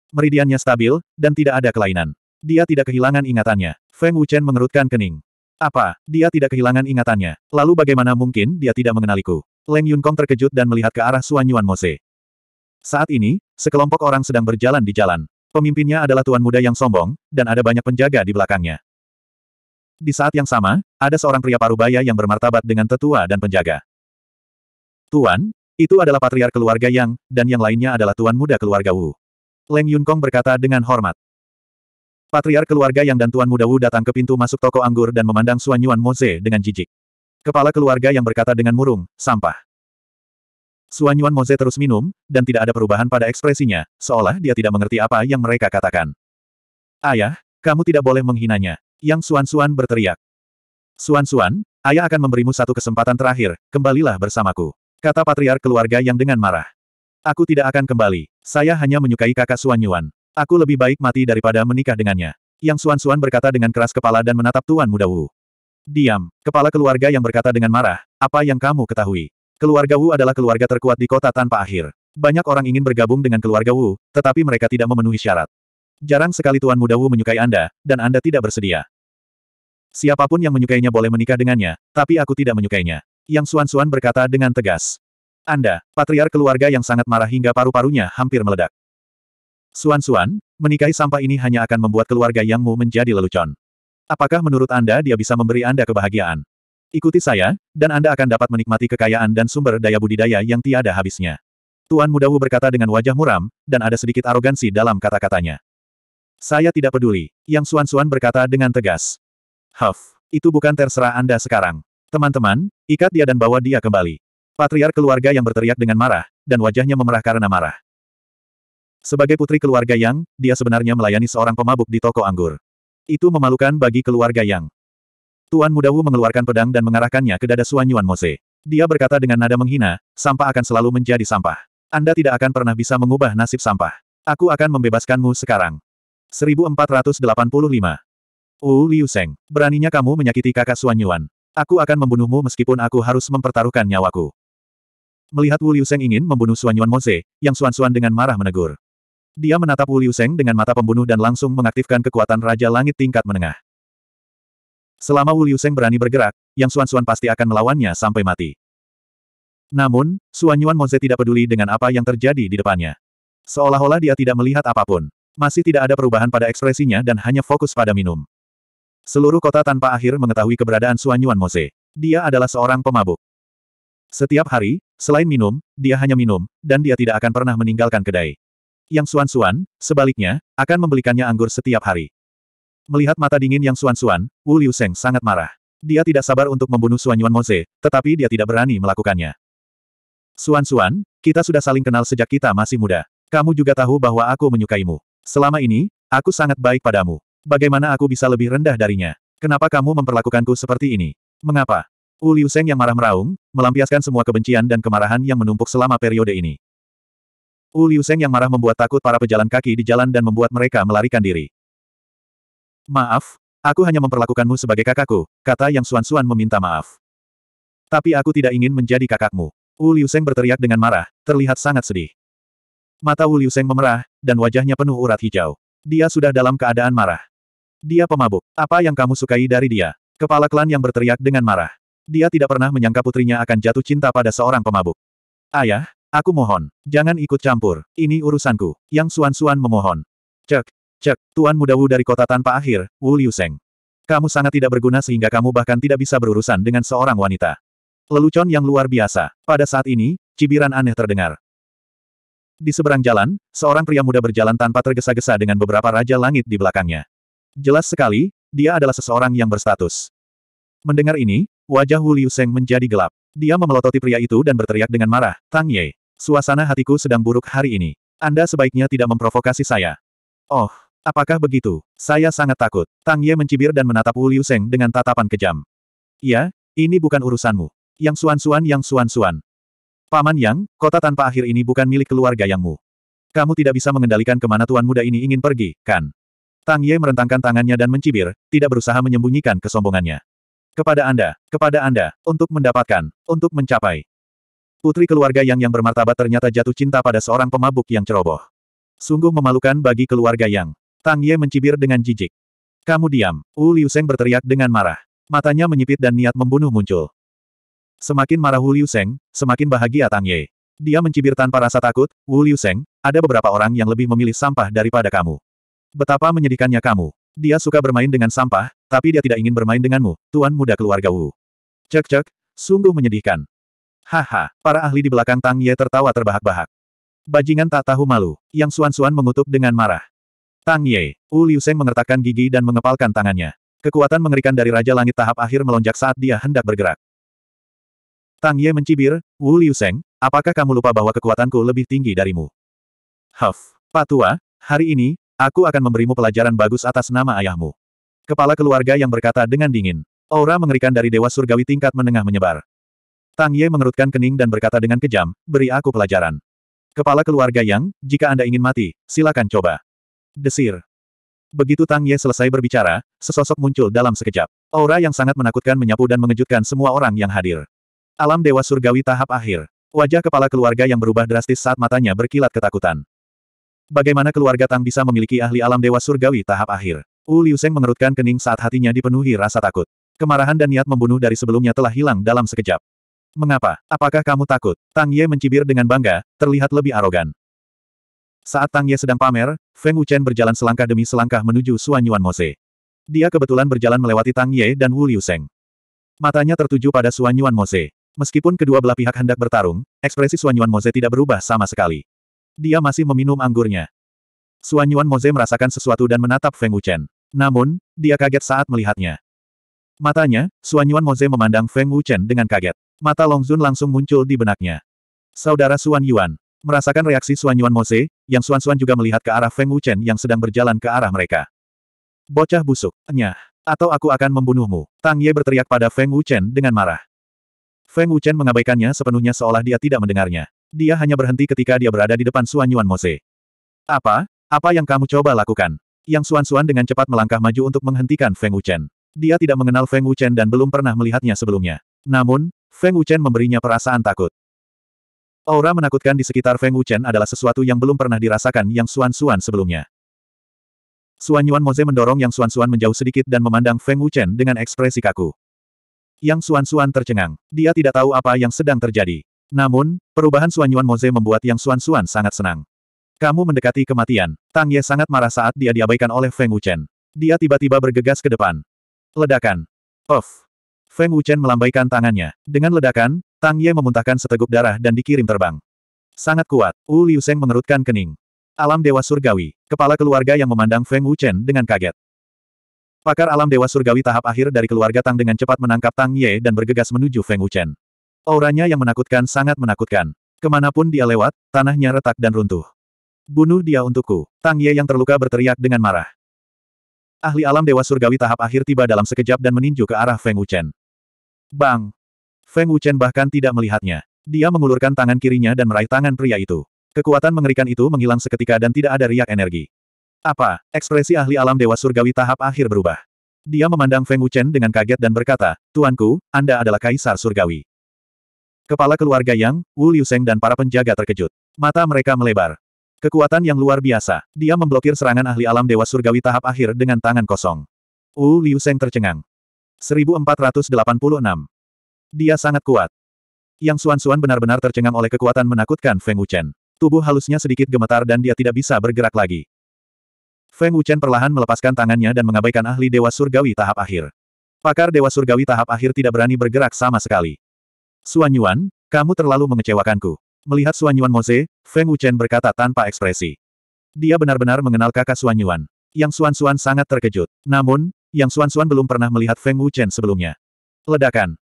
Meridiannya stabil, dan tidak ada kelainan. Dia tidak kehilangan ingatannya. Feng Wuchen mengerutkan kening. Apa? Dia tidak kehilangan ingatannya. Lalu bagaimana mungkin dia tidak mengenaliku? Leng Kong terkejut dan melihat ke arah Suanyuan Moze. Saat ini, Sekelompok orang sedang berjalan di jalan. Pemimpinnya adalah tuan muda yang sombong, dan ada banyak penjaga di belakangnya. Di saat yang sama, ada seorang pria parubaya yang bermartabat dengan tetua dan penjaga. Tuan, itu adalah patriar keluarga Yang, dan yang lainnya adalah tuan muda keluarga Wu. Leng Yunkong berkata dengan hormat. Patriar keluarga Yang dan Tuan Muda Wu datang ke pintu masuk toko anggur dan memandang Suan Yuan Moze dengan jijik. Kepala keluarga yang berkata dengan murung, sampah. Suan Yuan Moze terus minum, dan tidak ada perubahan pada ekspresinya, seolah dia tidak mengerti apa yang mereka katakan. Ayah, kamu tidak boleh menghinanya. Yang Suan Suan berteriak. Suan Suan, ayah akan memberimu satu kesempatan terakhir, kembalilah bersamaku. Kata patriark keluarga yang dengan marah. Aku tidak akan kembali. Saya hanya menyukai kakak Suan Yuan. Aku lebih baik mati daripada menikah dengannya. Yang Suan Suan berkata dengan keras kepala dan menatap Tuan Muda Wu. Diam, kepala keluarga yang berkata dengan marah, apa yang kamu ketahui? Keluarga Wu adalah keluarga terkuat di kota tanpa akhir. Banyak orang ingin bergabung dengan keluarga Wu, tetapi mereka tidak memenuhi syarat. Jarang sekali Tuan Muda Wu menyukai Anda, dan Anda tidak bersedia. Siapapun yang menyukainya boleh menikah dengannya, tapi aku tidak menyukainya. Yang Suan-Suan berkata dengan tegas. Anda, patriar keluarga yang sangat marah hingga paru-parunya hampir meledak. Suan-Suan, menikahi sampah ini hanya akan membuat keluarga Yang Mu menjadi lelucon. Apakah menurut Anda dia bisa memberi Anda kebahagiaan? Ikuti saya, dan Anda akan dapat menikmati kekayaan dan sumber daya budidaya yang tiada habisnya. Tuan Mudawu berkata dengan wajah muram, dan ada sedikit arogansi dalam kata-katanya. Saya tidak peduli, Yang Suan-Suan berkata dengan tegas. Huff, itu bukan terserah Anda sekarang. Teman-teman, ikat dia dan bawa dia kembali. Patriar keluarga yang berteriak dengan marah, dan wajahnya memerah karena marah. Sebagai putri keluarga Yang, dia sebenarnya melayani seorang pemabuk di toko anggur. Itu memalukan bagi keluarga Yang. Tuan Mudawu mengeluarkan pedang dan mengarahkannya ke dada Suan Yuan Mose. Dia berkata dengan nada menghina, sampah akan selalu menjadi sampah. Anda tidak akan pernah bisa mengubah nasib sampah. Aku akan membebaskanmu sekarang. 1485. Wu Liu Seng, beraninya kamu menyakiti kakak Suan Yuan. Aku akan membunuhmu meskipun aku harus mempertaruhkan nyawaku. Melihat Wu Liu Seng ingin membunuh Suan Yuan Mose, yang Suan Suan dengan marah menegur. Dia menatap Wu Liu Seng dengan mata pembunuh dan langsung mengaktifkan kekuatan Raja Langit tingkat menengah. Selama Wu Liu berani bergerak, Yang Suan Suan pasti akan melawannya sampai mati. Namun, Xuan Yuan Moze tidak peduli dengan apa yang terjadi di depannya. Seolah-olah dia tidak melihat apapun. Masih tidak ada perubahan pada ekspresinya dan hanya fokus pada minum. Seluruh kota tanpa akhir mengetahui keberadaan Xuan Yuan Moze. Dia adalah seorang pemabuk. Setiap hari, selain minum, dia hanya minum, dan dia tidak akan pernah meninggalkan kedai. Yang Suan Suan, sebaliknya, akan membelikannya anggur setiap hari. Melihat mata dingin yang suan-suan, Wu Liu Seng sangat marah. Dia tidak sabar untuk membunuh Suan Yuan Moze, tetapi dia tidak berani melakukannya. Suan Suan, kita sudah saling kenal sejak kita masih muda. Kamu juga tahu bahwa aku menyukaimu. Selama ini, aku sangat baik padamu. Bagaimana aku bisa lebih rendah darinya? Kenapa kamu memperlakukanku seperti ini? Mengapa? Wu Liu Seng yang marah meraung, melampiaskan semua kebencian dan kemarahan yang menumpuk selama periode ini. Wu Liu Seng yang marah membuat takut para pejalan kaki di jalan dan membuat mereka melarikan diri. Maaf, aku hanya memperlakukanmu sebagai kakakku, kata yang Suan-Suan meminta maaf. Tapi aku tidak ingin menjadi kakakmu. Wu Liuseng berteriak dengan marah, terlihat sangat sedih. Mata Wu Liuseng memerah, dan wajahnya penuh urat hijau. Dia sudah dalam keadaan marah. Dia pemabuk. Apa yang kamu sukai dari dia? Kepala klan yang berteriak dengan marah. Dia tidak pernah menyangka putrinya akan jatuh cinta pada seorang pemabuk. Ayah, aku mohon, jangan ikut campur, ini urusanku, yang suan-suan memohon. Cek, Cek, Tuan Muda Wu dari kota tanpa akhir, Wu liuseng Kamu sangat tidak berguna sehingga kamu bahkan tidak bisa berurusan dengan seorang wanita. Lelucon yang luar biasa. Pada saat ini, cibiran aneh terdengar. Di seberang jalan, seorang pria muda berjalan tanpa tergesa-gesa dengan beberapa raja langit di belakangnya. Jelas sekali, dia adalah seseorang yang berstatus. Mendengar ini, wajah Wu liuseng menjadi gelap. Dia memelototi pria itu dan berteriak dengan marah, Tang Ye, suasana hatiku sedang buruk hari ini. Anda sebaiknya tidak memprovokasi saya. Oh, Apakah begitu? Saya sangat takut. Tang Ye mencibir dan menatap Wu Liu Seng dengan tatapan kejam. Ya, ini bukan urusanmu. Yang suan-suan yang suan-suan. Paman Yang, kota tanpa akhir ini bukan milik keluarga Yangmu. Kamu tidak bisa mengendalikan kemana tuan muda ini ingin pergi, kan? Tang Ye merentangkan tangannya dan mencibir, tidak berusaha menyembunyikan kesombongannya. Kepada Anda, kepada Anda, untuk mendapatkan, untuk mencapai. Putri keluarga Yang yang bermartabat ternyata jatuh cinta pada seorang pemabuk yang ceroboh. Sungguh memalukan bagi keluarga Yang. Tang Ye mencibir dengan jijik. Kamu diam, Wu Liu Seng berteriak dengan marah. Matanya menyipit dan niat membunuh muncul. Semakin marah Wu Liu Seng, semakin bahagia Tang Ye. Dia mencibir tanpa rasa takut, Wu Liu Seng, ada beberapa orang yang lebih memilih sampah daripada kamu. Betapa menyedihkannya kamu. Dia suka bermain dengan sampah, tapi dia tidak ingin bermain denganmu, tuan muda keluarga Wu. Cek-cek, sungguh menyedihkan. Haha, para ahli di belakang Tang Ye tertawa terbahak-bahak. Bajingan tak tahu malu, yang Suan-Suan mengutuk dengan marah. Tang Ye, Wu Liu Seng mengertakkan gigi dan mengepalkan tangannya. Kekuatan mengerikan dari Raja Langit tahap akhir melonjak saat dia hendak bergerak. Tang Ye mencibir, Wu Liu Seng, apakah kamu lupa bahwa kekuatanku lebih tinggi darimu? Huff, Pak tua, hari ini, aku akan memberimu pelajaran bagus atas nama ayahmu. Kepala keluarga yang berkata dengan dingin. Aura mengerikan dari Dewa Surgawi tingkat menengah menyebar. Tang Ye mengerutkan kening dan berkata dengan kejam, beri aku pelajaran. Kepala keluarga yang, jika Anda ingin mati, silakan coba. Desir. Begitu Tang Ye selesai berbicara, sesosok muncul dalam sekejap. Aura yang sangat menakutkan menyapu dan mengejutkan semua orang yang hadir. Alam Dewa Surgawi tahap akhir. Wajah kepala keluarga yang berubah drastis saat matanya berkilat ketakutan. Bagaimana keluarga Tang bisa memiliki ahli alam Dewa Surgawi tahap akhir? Wu Liuseng mengerutkan kening saat hatinya dipenuhi rasa takut. Kemarahan dan niat membunuh dari sebelumnya telah hilang dalam sekejap. Mengapa? Apakah kamu takut? Tang Ye mencibir dengan bangga, terlihat lebih arogan. Saat Tang Ye sedang pamer, Feng Wuchen berjalan selangkah demi selangkah menuju Suan Yuan Mose. Dia kebetulan berjalan melewati Tang Ye dan Wu Liu Seng. Matanya tertuju pada Suan Yuan Mose. Meskipun kedua belah pihak hendak bertarung, ekspresi Suan Yuan Mose tidak berubah sama sekali. Dia masih meminum anggurnya. Suan Yuan Mose merasakan sesuatu dan menatap Feng Wuchen. Namun, dia kaget saat melihatnya. Matanya, Suan Yuan Moze memandang Feng Wuchen dengan kaget. Mata Long Zun langsung muncul di benaknya. Saudara Suan Yuan. Merasakan reaksi Suan Yuan Mose, yang Suan Suan juga melihat ke arah Feng Wuchen yang sedang berjalan ke arah mereka. Bocah busuk, nyah. Atau aku akan membunuhmu. Tang Ye berteriak pada Feng Wuchen dengan marah. Feng Wuchen mengabaikannya sepenuhnya seolah dia tidak mendengarnya. Dia hanya berhenti ketika dia berada di depan Suan Yuan Mose. Apa? Apa yang kamu coba lakukan? Yang Suan Suan dengan cepat melangkah maju untuk menghentikan Feng Wuchen. Dia tidak mengenal Feng Wuchen dan belum pernah melihatnya sebelumnya. Namun, Feng Wuchen memberinya perasaan takut. Aura menakutkan di sekitar Feng Wuchen adalah sesuatu yang belum pernah dirasakan Yang Xuan-Xuan sebelumnya. Xuan Yuan Moze mendorong Yang Xuan-Xuan menjauh sedikit dan memandang Feng Wuchen dengan ekspresi kaku. Yang Xuan-Xuan tercengang. Dia tidak tahu apa yang sedang terjadi. Namun, perubahan Xuan Yuan Moze membuat Yang Xuan-Xuan sangat senang. Kamu mendekati kematian. Tang Ye sangat marah saat dia diabaikan oleh Feng Wuchen. Dia tiba-tiba bergegas ke depan. Ledakan. Off. Feng Wuchen melambaikan tangannya. Dengan ledakan, Tang Ye memuntahkan seteguk darah dan dikirim terbang. Sangat kuat, Wu Liu Seng mengerutkan kening. Alam Dewa Surgawi, kepala keluarga yang memandang Feng Wuchen dengan kaget. Pakar Alam Dewa Surgawi tahap akhir dari keluarga Tang dengan cepat menangkap Tang Ye dan bergegas menuju Feng Wuchen. Auranya yang menakutkan sangat menakutkan. Kemanapun dia lewat, tanahnya retak dan runtuh. Bunuh dia untukku, Tang Ye yang terluka berteriak dengan marah. Ahli alam Dewa Surgawi tahap akhir tiba dalam sekejap dan meninju ke arah Feng Wuchen. Bang! Feng Wuchen bahkan tidak melihatnya. Dia mengulurkan tangan kirinya dan meraih tangan pria itu. Kekuatan mengerikan itu menghilang seketika dan tidak ada riak energi. Apa? Ekspresi ahli alam Dewa Surgawi tahap akhir berubah. Dia memandang Feng Wuchen dengan kaget dan berkata, Tuanku, Anda adalah Kaisar Surgawi. Kepala keluarga Yang, Wu Liuseng dan para penjaga terkejut. Mata mereka melebar. Kekuatan yang luar biasa. Dia memblokir serangan ahli alam Dewa Surgawi tahap akhir dengan tangan kosong. Wu Liuseng tercengang. 1486. Dia sangat kuat. Yang Suan-Suan benar-benar tercengang oleh kekuatan menakutkan Feng Wuchen. Tubuh halusnya sedikit gemetar dan dia tidak bisa bergerak lagi. Feng Wuchen perlahan melepaskan tangannya dan mengabaikan ahli Dewa Surgawi tahap akhir. Pakar Dewa Surgawi tahap akhir tidak berani bergerak sama sekali. Suan Yuan, kamu terlalu mengecewakanku. Melihat Suan Yuan Mose, Feng Wuchen berkata tanpa ekspresi. Dia benar-benar mengenal kakak Suan Yuan. Yang Suan Suan sangat terkejut. Namun, yang Xuan-Xuan belum pernah melihat Feng Wuchen sebelumnya. Ledakan.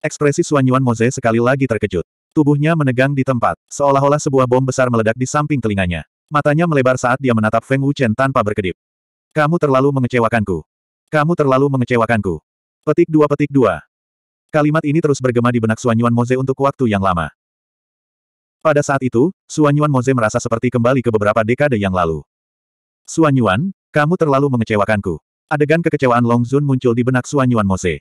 Ekspresi Xuan Yuan Moze sekali lagi terkejut. Tubuhnya menegang di tempat, seolah-olah sebuah bom besar meledak di samping telinganya. Matanya melebar saat dia menatap Feng Wuchen tanpa berkedip. Kamu terlalu mengecewakanku. Kamu terlalu mengecewakanku. Petik dua petik dua. Kalimat ini terus bergema di benak Xuan Yuan Moze untuk waktu yang lama. Pada saat itu, Xuan Yuan Moze merasa seperti kembali ke beberapa dekade yang lalu. Xuan Yuan, kamu terlalu mengecewakanku. Adegan kekecewaan Long Zun muncul di benak Suan Yuan Mose.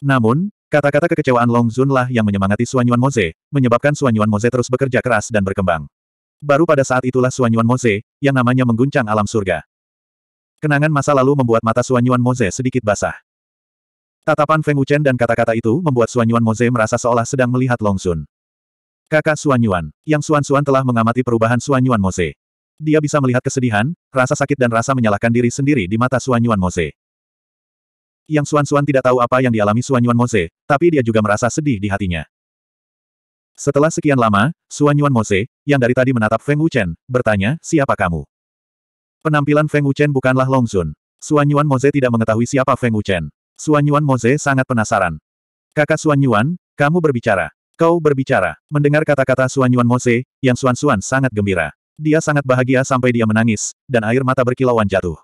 Namun, kata-kata kekecewaan Long Zun lah yang menyemangati Suan Yuan Mose, menyebabkan Suan Yuan Mose terus bekerja keras dan berkembang. Baru pada saat itulah Suan Yuan Mose, yang namanya mengguncang alam surga. Kenangan masa lalu membuat mata Suan Yuan Mose sedikit basah. Tatapan Feng Wuchen dan kata-kata itu membuat Suan Yuan Mose merasa seolah sedang melihat Long Zun. Kakak Suan Yuan, yang Suan Suan telah mengamati perubahan Suan Yuan Mose. Dia bisa melihat kesedihan, rasa sakit dan rasa menyalahkan diri sendiri di mata Suan Yuan Moze. Yang Suan-Suan tidak tahu apa yang dialami Suan Yuan Moze, tapi dia juga merasa sedih di hatinya. Setelah sekian lama, Suan Yuan Moze, yang dari tadi menatap Feng Wuchen, bertanya, siapa kamu? Penampilan Feng Wuchen bukanlah Long Sun. Suan Yuan Moze tidak mengetahui siapa Feng Wuchen. Suan Yuan Mose sangat penasaran. Kakak Suan Yuan, kamu berbicara. Kau berbicara. Mendengar kata-kata Suan Yuan Moze, yang Suan Suan sangat gembira. Dia sangat bahagia sampai dia menangis, dan air mata berkilauan jatuh.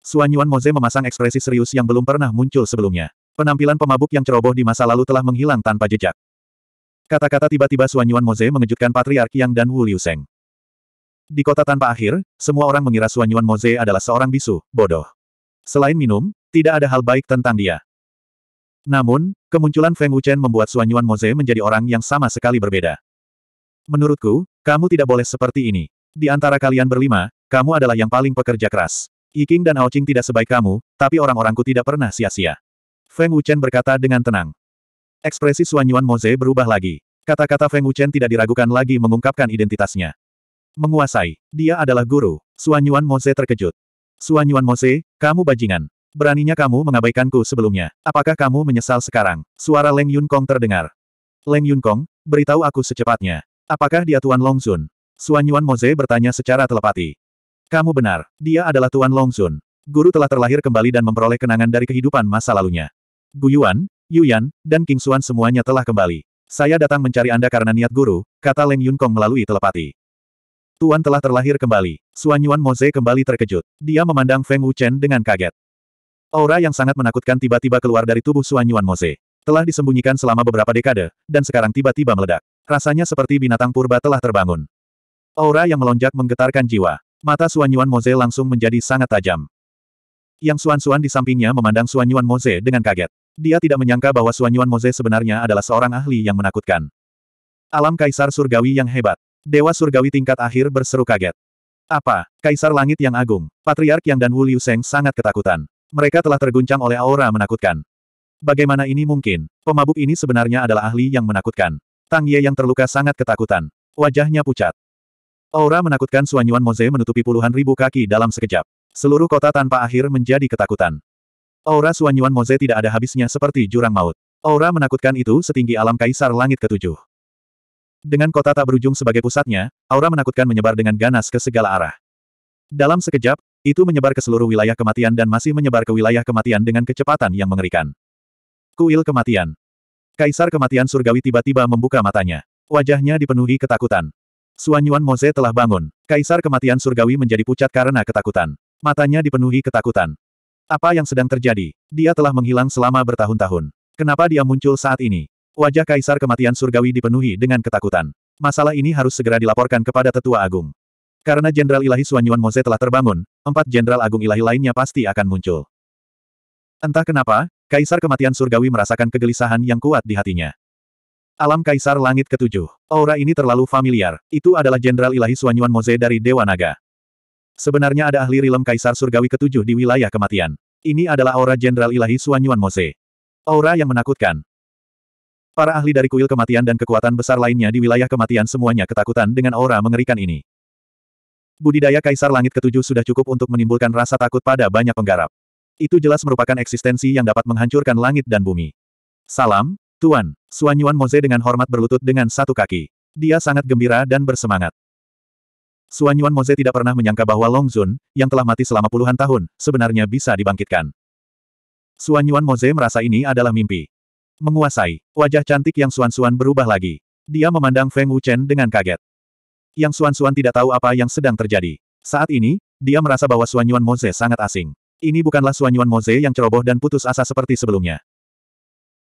Suan Yuan Moze memasang ekspresi serius yang belum pernah muncul sebelumnya. Penampilan pemabuk yang ceroboh di masa lalu telah menghilang tanpa jejak. Kata-kata tiba-tiba Suan Yuan Moze mengejutkan Patriark Yang dan Wu Liu Seng. Di kota tanpa akhir, semua orang mengira Suan Yuan Moze adalah seorang bisu, bodoh. Selain minum, tidak ada hal baik tentang dia. Namun, kemunculan Feng Wuchen membuat Suan Yuan Moze menjadi orang yang sama sekali berbeda. Menurutku, kamu tidak boleh seperti ini. Di antara kalian berlima, kamu adalah yang paling pekerja keras. Iking dan Aoching tidak sebaik kamu, tapi orang-orangku tidak pernah sia-sia. Feng Wuchen berkata dengan tenang. Ekspresi Suanyuan Moze berubah lagi. Kata-kata Feng Wuchen tidak diragukan lagi mengungkapkan identitasnya. Menguasai. Dia adalah guru. Suanyuan Moze terkejut. Suanyuan Moze, kamu bajingan. Beraninya kamu mengabaikanku sebelumnya. Apakah kamu menyesal sekarang? Suara Leng Yun Kong terdengar. Leng Yun Kong, beritahu aku secepatnya. Apakah dia Tuan Longzun? Suan Yuan Moze bertanya secara telepati. Kamu benar, dia adalah Tuan Longzun. Guru telah terlahir kembali dan memperoleh kenangan dari kehidupan masa lalunya. Gu Guyuan, Yuyan, dan King Suan semuanya telah kembali. Saya datang mencari Anda karena niat guru, kata Leng Yun Kong melalui telepati. Tuan telah terlahir kembali. Suan Yuan Moze kembali terkejut. Dia memandang Feng Wuchen dengan kaget. Aura yang sangat menakutkan tiba-tiba keluar dari tubuh Suan Yuan Moze. Telah disembunyikan selama beberapa dekade, dan sekarang tiba-tiba meledak. Rasanya seperti binatang purba telah terbangun. Aura yang melonjak menggetarkan jiwa. Mata Suan Yuan Moze langsung menjadi sangat tajam. Yang Suan-Suan di sampingnya memandang Suan Yuan Moze dengan kaget. Dia tidak menyangka bahwa Suan Yuan Moze sebenarnya adalah seorang ahli yang menakutkan. Alam Kaisar Surgawi yang hebat. Dewa Surgawi tingkat akhir berseru kaget. Apa? Kaisar Langit yang Agung, Patriark Yang dan Wu Liu Seng sangat ketakutan. Mereka telah terguncang oleh aura menakutkan. Bagaimana ini mungkin? Pemabuk ini sebenarnya adalah ahli yang menakutkan. Tang Ye yang terluka sangat ketakutan. Wajahnya pucat. Aura menakutkan Suanyuan Moze menutupi puluhan ribu kaki dalam sekejap. Seluruh kota tanpa akhir menjadi ketakutan. Aura Suanyuan Moze tidak ada habisnya seperti jurang maut. Aura menakutkan itu setinggi alam kaisar langit ketujuh. Dengan kota tak berujung sebagai pusatnya, aura menakutkan menyebar dengan ganas ke segala arah. Dalam sekejap, itu menyebar ke seluruh wilayah kematian dan masih menyebar ke wilayah kematian dengan kecepatan yang mengerikan. Kuil kematian. Kaisar kematian surgawi tiba-tiba membuka matanya. Wajahnya dipenuhi ketakutan. Suanyuan Moze telah bangun. Kaisar kematian surgawi menjadi pucat karena ketakutan. Matanya dipenuhi ketakutan. Apa yang sedang terjadi? Dia telah menghilang selama bertahun-tahun. Kenapa dia muncul saat ini? Wajah Kaisar kematian surgawi dipenuhi dengan ketakutan. Masalah ini harus segera dilaporkan kepada Tetua Agung. Karena Jenderal Ilahi Suanyuan Moze telah terbangun, empat Jenderal Agung Ilahi lainnya pasti akan muncul. Entah kenapa, Kaisar kematian surgawi merasakan kegelisahan yang kuat di hatinya. Alam Kaisar Langit Ketujuh. Aura ini terlalu familiar. Itu adalah Jenderal Ilahi Suanyuan Moze dari Dewa Naga. Sebenarnya ada ahli rilem Kaisar Surgawi Ketujuh di wilayah kematian. Ini adalah aura Jenderal Ilahi Suanyuan Moze. Aura yang menakutkan. Para ahli dari kuil kematian dan kekuatan besar lainnya di wilayah kematian semuanya ketakutan dengan aura mengerikan ini. Budidaya Kaisar Langit Ketujuh sudah cukup untuk menimbulkan rasa takut pada banyak penggarap. Itu jelas merupakan eksistensi yang dapat menghancurkan langit dan bumi. Salam, Tuan. Suanyuan Moze dengan hormat berlutut dengan satu kaki. Dia sangat gembira dan bersemangat. Suanyuan Moze tidak pernah menyangka bahwa Long Zun, yang telah mati selama puluhan tahun, sebenarnya bisa dibangkitkan. Suanyuan Moze merasa ini adalah mimpi. Menguasai, wajah cantik yang Suan-Suan berubah lagi. Dia memandang Feng Wuchen dengan kaget. Yang Suan-Suan tidak tahu apa yang sedang terjadi. Saat ini, dia merasa bahwa Suanyuan Moze sangat asing. Ini bukanlah Suanyuan Moze yang ceroboh dan putus asa seperti sebelumnya.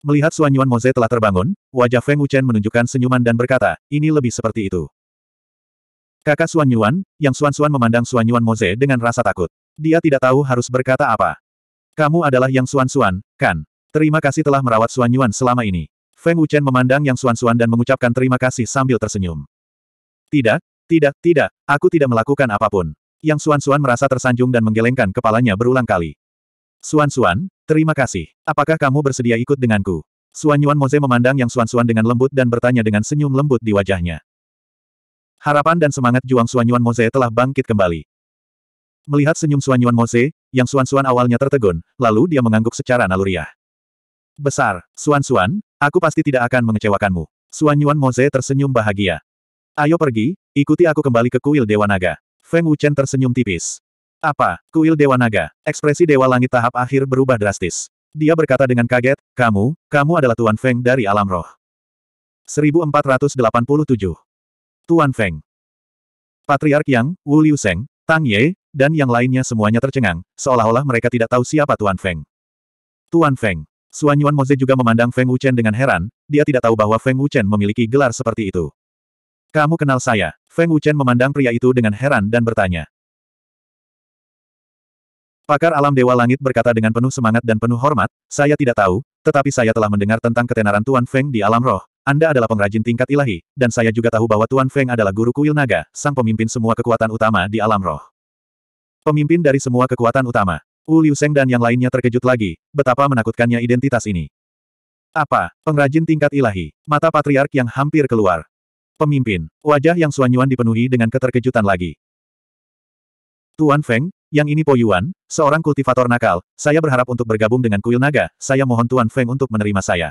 Melihat Suanyuan Moze telah terbangun, wajah Feng Wuchen menunjukkan senyuman dan berkata, ini lebih seperti itu. Kakak Suanyuan, yang Suan-Suan memandang Suanyuan Moze dengan rasa takut. Dia tidak tahu harus berkata apa. Kamu adalah yang Suan-Suan, kan? Terima kasih telah merawat Suanyuan selama ini. Feng Wuchen memandang yang Suan-Suan dan mengucapkan terima kasih sambil tersenyum. Tidak, tidak, tidak, aku tidak melakukan apapun. Yang Suan-Suan merasa tersanjung dan menggelengkan kepalanya berulang kali. Suan-Suan, terima kasih. Apakah kamu bersedia ikut denganku? Suan Yuan Moze memandang Yang Suan-Suan dengan lembut dan bertanya dengan senyum lembut di wajahnya. Harapan dan semangat juang Suan Yuan Moze telah bangkit kembali. Melihat senyum Suan Yuan Moze, Yang Suan-Suan awalnya tertegun, lalu dia mengangguk secara naluriah. Besar, Suan-Suan, aku pasti tidak akan mengecewakanmu. Suan Yuan Moze tersenyum bahagia. Ayo pergi, ikuti aku kembali ke kuil Dewa Naga. Feng Wuchen tersenyum tipis. Apa? Kuil Dewa Naga. Ekspresi Dewa Langit tahap akhir berubah drastis. Dia berkata dengan kaget, kamu, kamu adalah Tuan Feng dari alam roh. 1487. Tuan Feng. Patriark Yang, Wu Liu Seng, Tang Ye, dan yang lainnya semuanya tercengang, seolah-olah mereka tidak tahu siapa Tuan Feng. Tuan Feng. Suanyuan Moze juga memandang Feng Wuchen dengan heran, dia tidak tahu bahwa Feng Wuchen memiliki gelar seperti itu. Kamu kenal saya? Feng Wuchen memandang pria itu dengan heran dan bertanya. Pakar alam Dewa Langit berkata dengan penuh semangat dan penuh hormat, saya tidak tahu, tetapi saya telah mendengar tentang ketenaran Tuan Feng di alam roh. Anda adalah pengrajin tingkat ilahi, dan saya juga tahu bahwa Tuan Feng adalah guru kuil naga, sang pemimpin semua kekuatan utama di alam roh. Pemimpin dari semua kekuatan utama. Wu Liu Seng dan yang lainnya terkejut lagi, betapa menakutkannya identitas ini. Apa? Pengrajin tingkat ilahi. Mata patriark yang hampir keluar. Pemimpin. Wajah yang Suanyuan dipenuhi dengan keterkejutan lagi. Tuan Feng, yang ini Po Yuan, seorang kultivator nakal, saya berharap untuk bergabung dengan kuil naga, saya mohon Tuan Feng untuk menerima saya.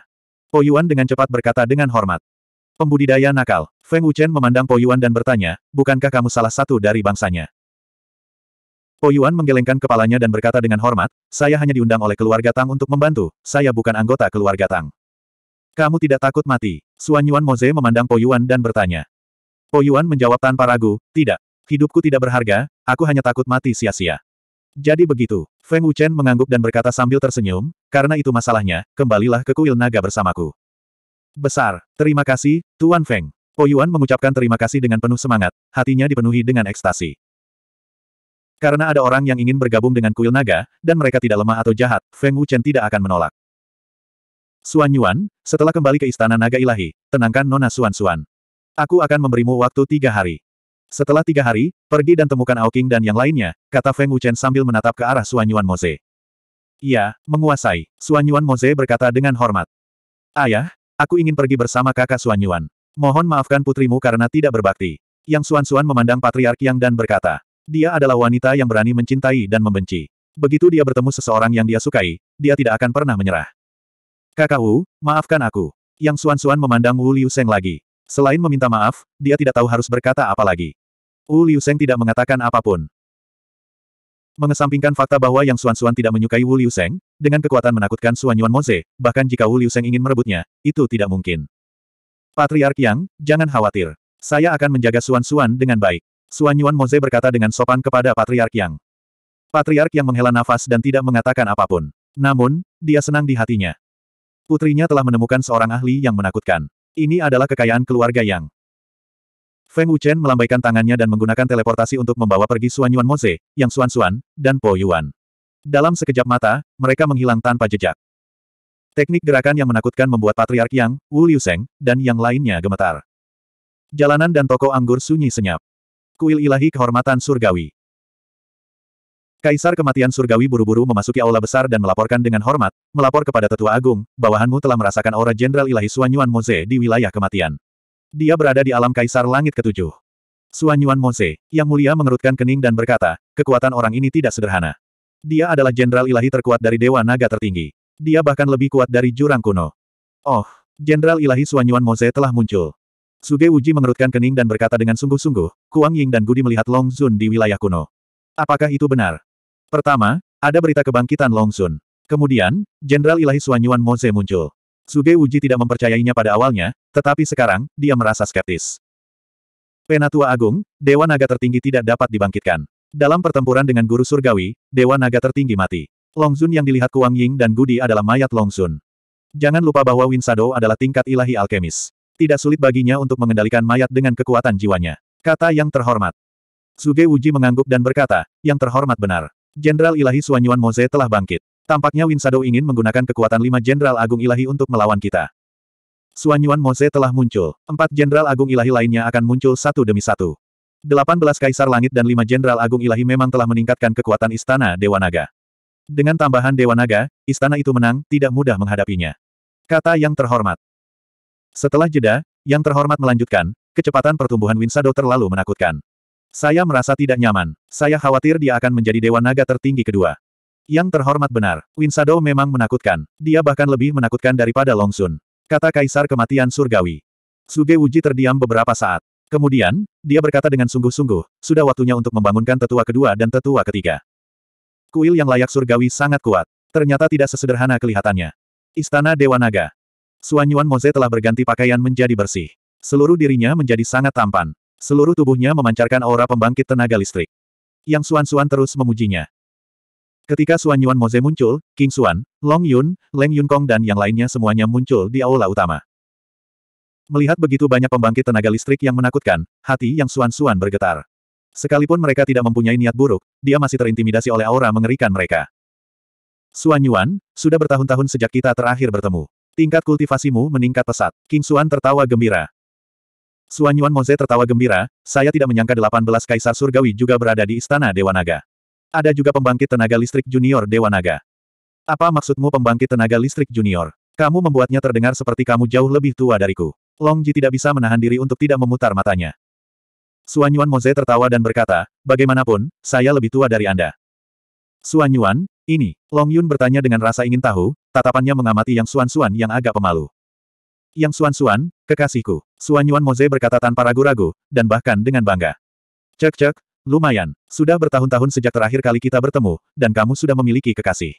Po Yuan dengan cepat berkata dengan hormat. Pembudidaya nakal, Feng Wuchen memandang Po Yuan dan bertanya, bukankah kamu salah satu dari bangsanya? Po Yuan menggelengkan kepalanya dan berkata dengan hormat, saya hanya diundang oleh keluarga Tang untuk membantu, saya bukan anggota keluarga Tang. Kamu tidak takut mati. Suan Yuan Moze memandang Po Yuan dan bertanya. Po Yuan menjawab tanpa ragu, tidak. Hidupku tidak berharga, aku hanya takut mati sia-sia. Jadi begitu, Feng Wuchen mengangguk dan berkata sambil tersenyum, karena itu masalahnya, kembalilah ke kuil naga bersamaku. Besar, terima kasih, Tuan Feng. Po Yuan mengucapkan terima kasih dengan penuh semangat, hatinya dipenuhi dengan ekstasi. Karena ada orang yang ingin bergabung dengan kuil naga, dan mereka tidak lemah atau jahat, Feng Wuchen tidak akan menolak. Suan Yuan, setelah kembali ke Istana Naga Ilahi, tenangkan Nona Suan Suan. Aku akan memberimu waktu tiga hari. Setelah tiga hari, pergi dan temukan Aoking dan yang lainnya, kata Feng Wuchen sambil menatap ke arah Suan Yuan Moze. Iya, menguasai, Suan Yuan Moze berkata dengan hormat. Ayah, aku ingin pergi bersama kakak Suan Yuan. Mohon maafkan putrimu karena tidak berbakti. Yang Suan Suan memandang Patriark Yang dan berkata, dia adalah wanita yang berani mencintai dan membenci. Begitu dia bertemu seseorang yang dia sukai, dia tidak akan pernah menyerah. Kakak Wu, maafkan aku. Yang Suan-Suan memandang Wu Liu Seng lagi. Selain meminta maaf, dia tidak tahu harus berkata apa lagi. Wu Liu Seng tidak mengatakan apapun. Mengesampingkan fakta bahwa Yang Suan-Suan tidak menyukai Wu Liu Seng, dengan kekuatan menakutkan Suan Yuan Moze, bahkan jika Wu Liu Seng ingin merebutnya, itu tidak mungkin. Patriark Yang, jangan khawatir. Saya akan menjaga Suan-Suan dengan baik. Suan Yuan Moze berkata dengan sopan kepada Patriark Yang. Patriark Yang menghela nafas dan tidak mengatakan apapun. Namun, dia senang di hatinya. Putrinya telah menemukan seorang ahli yang menakutkan. Ini adalah kekayaan keluarga Yang. Feng Wuchen melambaikan tangannya dan menggunakan teleportasi untuk membawa pergi Suanyuan Yuan Moze, Yang Suansuan, Suan, dan Po Yuan. Dalam sekejap mata, mereka menghilang tanpa jejak. Teknik gerakan yang menakutkan membuat Patriark Yang, Wu Liu Seng, dan yang lainnya gemetar. Jalanan dan toko anggur sunyi senyap. Kuil ilahi kehormatan surgawi. Kaisar kematian surgawi buru-buru memasuki aula besar dan melaporkan dengan hormat, melapor kepada tetua agung, bawahanmu telah merasakan aura Jenderal Ilahi Suanyuan Moze di wilayah kematian. Dia berada di alam kaisar langit ketujuh. Suanyuan Moze, yang mulia mengerutkan kening dan berkata, kekuatan orang ini tidak sederhana. Dia adalah jenderal ilahi terkuat dari Dewa Naga tertinggi. Dia bahkan lebih kuat dari jurang kuno. Oh, jenderal ilahi Suanyuan Moze telah muncul. Suge Uji mengerutkan kening dan berkata dengan sungguh-sungguh, Kuang Ying dan Gudi melihat Long Zun di wilayah kuno. Apakah itu benar? Pertama, ada berita kebangkitan Long Kemudian, Jenderal Ilahi Suanyuan Moze muncul. Suge Uji tidak mempercayainya pada awalnya, tetapi sekarang, dia merasa skeptis. Penatua Agung, Dewa Naga tertinggi tidak dapat dibangkitkan. Dalam pertempuran dengan Guru Surgawi, Dewa Naga tertinggi mati. Long yang dilihat Kuang Ying dan Gudi adalah mayat Long Jangan lupa bahwa Win Sado adalah tingkat ilahi alkemis. Tidak sulit baginya untuk mengendalikan mayat dengan kekuatan jiwanya. Kata yang terhormat. Suge Uji mengangguk dan berkata, yang terhormat benar. Jenderal Ilahi Suanyuan Moze telah bangkit. Tampaknya Winsado ingin menggunakan kekuatan lima Jenderal Agung Ilahi untuk melawan kita. Suanyuan Moze telah muncul. Empat Jenderal Agung Ilahi lainnya akan muncul satu demi satu. Delapan belas Kaisar Langit dan lima Jenderal Agung Ilahi memang telah meningkatkan kekuatan Istana Dewa Naga. Dengan tambahan Dewa Naga, istana itu menang, tidak mudah menghadapinya. Kata yang terhormat. Setelah jeda, yang terhormat melanjutkan, kecepatan pertumbuhan Winsado terlalu menakutkan. Saya merasa tidak nyaman. Saya khawatir dia akan menjadi Dewa Naga tertinggi kedua. Yang terhormat benar, Winsado memang menakutkan. Dia bahkan lebih menakutkan daripada Longsun. Kata Kaisar Kematian Surgawi. Suge Wuji terdiam beberapa saat. Kemudian, dia berkata dengan sungguh-sungguh, sudah waktunya untuk membangunkan tetua kedua dan tetua ketiga. Kuil yang layak surgawi sangat kuat. Ternyata tidak sesederhana kelihatannya. Istana Dewa Naga. Suanyuan Moze telah berganti pakaian menjadi bersih. Seluruh dirinya menjadi sangat tampan. Seluruh tubuhnya memancarkan aura pembangkit tenaga listrik. Yang Suan-Suan terus memujinya. Ketika Suan Yuan Moze muncul, King Suan, Long Yun, Leng Yun Kong dan yang lainnya semuanya muncul di aula utama. Melihat begitu banyak pembangkit tenaga listrik yang menakutkan, hati yang Suan-Suan bergetar. Sekalipun mereka tidak mempunyai niat buruk, dia masih terintimidasi oleh aura mengerikan mereka. Suan Yuan, sudah bertahun-tahun sejak kita terakhir bertemu. Tingkat kultivasimu meningkat pesat. King Suan tertawa gembira. Suan Yuan Moze tertawa gembira, saya tidak menyangka 18 kaisar surgawi juga berada di istana Dewa Naga. Ada juga pembangkit tenaga listrik junior Dewa Naga. Apa maksudmu pembangkit tenaga listrik junior? Kamu membuatnya terdengar seperti kamu jauh lebih tua dariku. Long Ji tidak bisa menahan diri untuk tidak memutar matanya. Suan Yuan Moze tertawa dan berkata, bagaimanapun, saya lebih tua dari Anda. Suan Yuan, ini, Long Yun bertanya dengan rasa ingin tahu, tatapannya mengamati yang Suan Suan yang agak pemalu. Yang Suan-Suan, kekasihku. Suan Yuan Moze berkata tanpa ragu-ragu, dan bahkan dengan bangga. Cek-cek, lumayan. Sudah bertahun-tahun sejak terakhir kali kita bertemu, dan kamu sudah memiliki kekasih.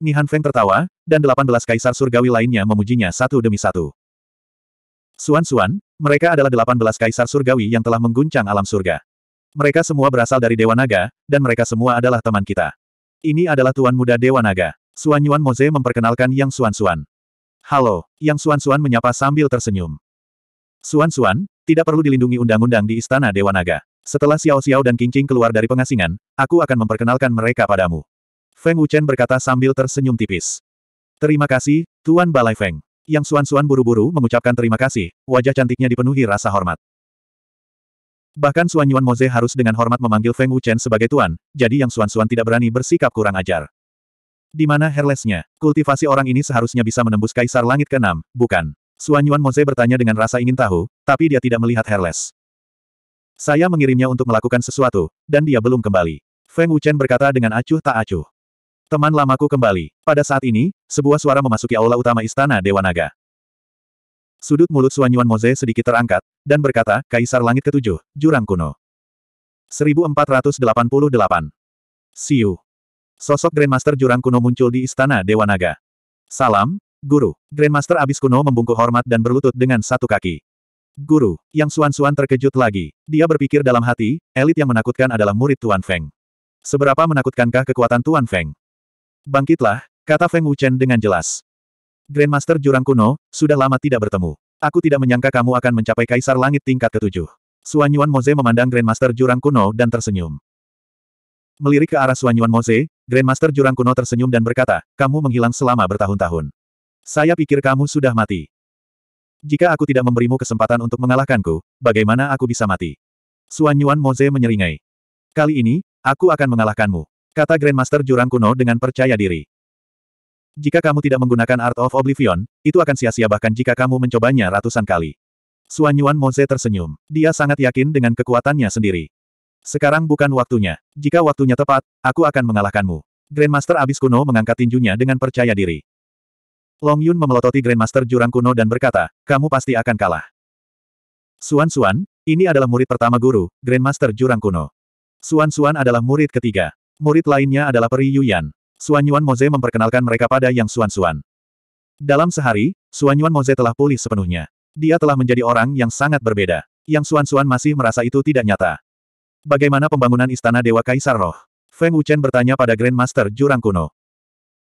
Nihan Feng tertawa, dan 18 kaisar surgawi lainnya memujinya satu demi satu. Suan-Suan, mereka adalah 18 kaisar surgawi yang telah mengguncang alam surga. Mereka semua berasal dari Dewa Naga, dan mereka semua adalah teman kita. Ini adalah Tuan Muda Dewa Naga. Suan Yuan Moze memperkenalkan Yang Suan Suan. Halo, Yang Suan-Suan menyapa sambil tersenyum. Suan-Suan, tidak perlu dilindungi undang-undang di Istana Dewa Naga. Setelah Xiao Xiao dan Qing keluar dari pengasingan, aku akan memperkenalkan mereka padamu. Feng Wuchen berkata sambil tersenyum tipis. Terima kasih, Tuan Balai Feng. Yang Suan-Suan buru-buru mengucapkan terima kasih, wajah cantiknya dipenuhi rasa hormat. Bahkan Suan Yuan Moze harus dengan hormat memanggil Feng Wuchen sebagai tuan, jadi Yang Suan Suan tidak berani bersikap kurang ajar. Di mana Herlesnya? Kultivasi orang ini seharusnya bisa menembus Kaisar Langit Keenam, bukan? Suan Yuan Moze bertanya dengan rasa ingin tahu, tapi dia tidak melihat Hairless. Saya mengirimnya untuk melakukan sesuatu, dan dia belum kembali. Feng Wuchen berkata dengan acuh tak acuh. Teman lamaku kembali. Pada saat ini, sebuah suara memasuki aula utama Istana Dewa Naga. Sudut mulut Suan Yuan Moze sedikit terangkat, dan berkata, Kaisar Langit Ketujuh, Jurang Kuno. 1488. Siu. Sosok Grandmaster Jurang Kuno muncul di Istana Dewa Naga. Salam, Guru. Grandmaster Abis Kuno membungkuk hormat dan berlutut dengan satu kaki. Guru, yang suan-suan terkejut lagi. Dia berpikir dalam hati, elit yang menakutkan adalah murid Tuan Feng. Seberapa menakutkankah kekuatan Tuan Feng? Bangkitlah, kata Feng Wuchen dengan jelas. Grandmaster Jurang Kuno, sudah lama tidak bertemu. Aku tidak menyangka kamu akan mencapai Kaisar Langit tingkat ketujuh. Suanyuan Moze memandang Grandmaster Jurang Kuno dan tersenyum. Melirik ke arah Suanyuan Moze, Grandmaster Jurang Kuno tersenyum dan berkata, kamu menghilang selama bertahun-tahun. Saya pikir kamu sudah mati. Jika aku tidak memberimu kesempatan untuk mengalahkanku, bagaimana aku bisa mati? Suanyuan Moze menyeringai. Kali ini, aku akan mengalahkanmu, kata Grandmaster Jurang Kuno dengan percaya diri. Jika kamu tidak menggunakan Art of Oblivion, itu akan sia-sia bahkan jika kamu mencobanya ratusan kali. Suanyuan Moze tersenyum. Dia sangat yakin dengan kekuatannya sendiri. Sekarang bukan waktunya. Jika waktunya tepat, aku akan mengalahkanmu. Grandmaster Abis Kuno mengangkat tinjunya dengan percaya diri. Long Yun memelototi Grandmaster Jurang Kuno dan berkata, kamu pasti akan kalah. Suan Suan, ini adalah murid pertama guru, Grandmaster Jurang Kuno. Suan Suan adalah murid ketiga. Murid lainnya adalah Peri Yuyan. Suan Yuan Moze memperkenalkan mereka pada Yang Suan Suan. Dalam sehari, Suan Yuan Moze telah pulih sepenuhnya. Dia telah menjadi orang yang sangat berbeda. Yang Suan Suan masih merasa itu tidak nyata. Bagaimana pembangunan Istana Dewa Kaisar Roh? Feng Wuchen bertanya pada Grandmaster Jurang Kuno.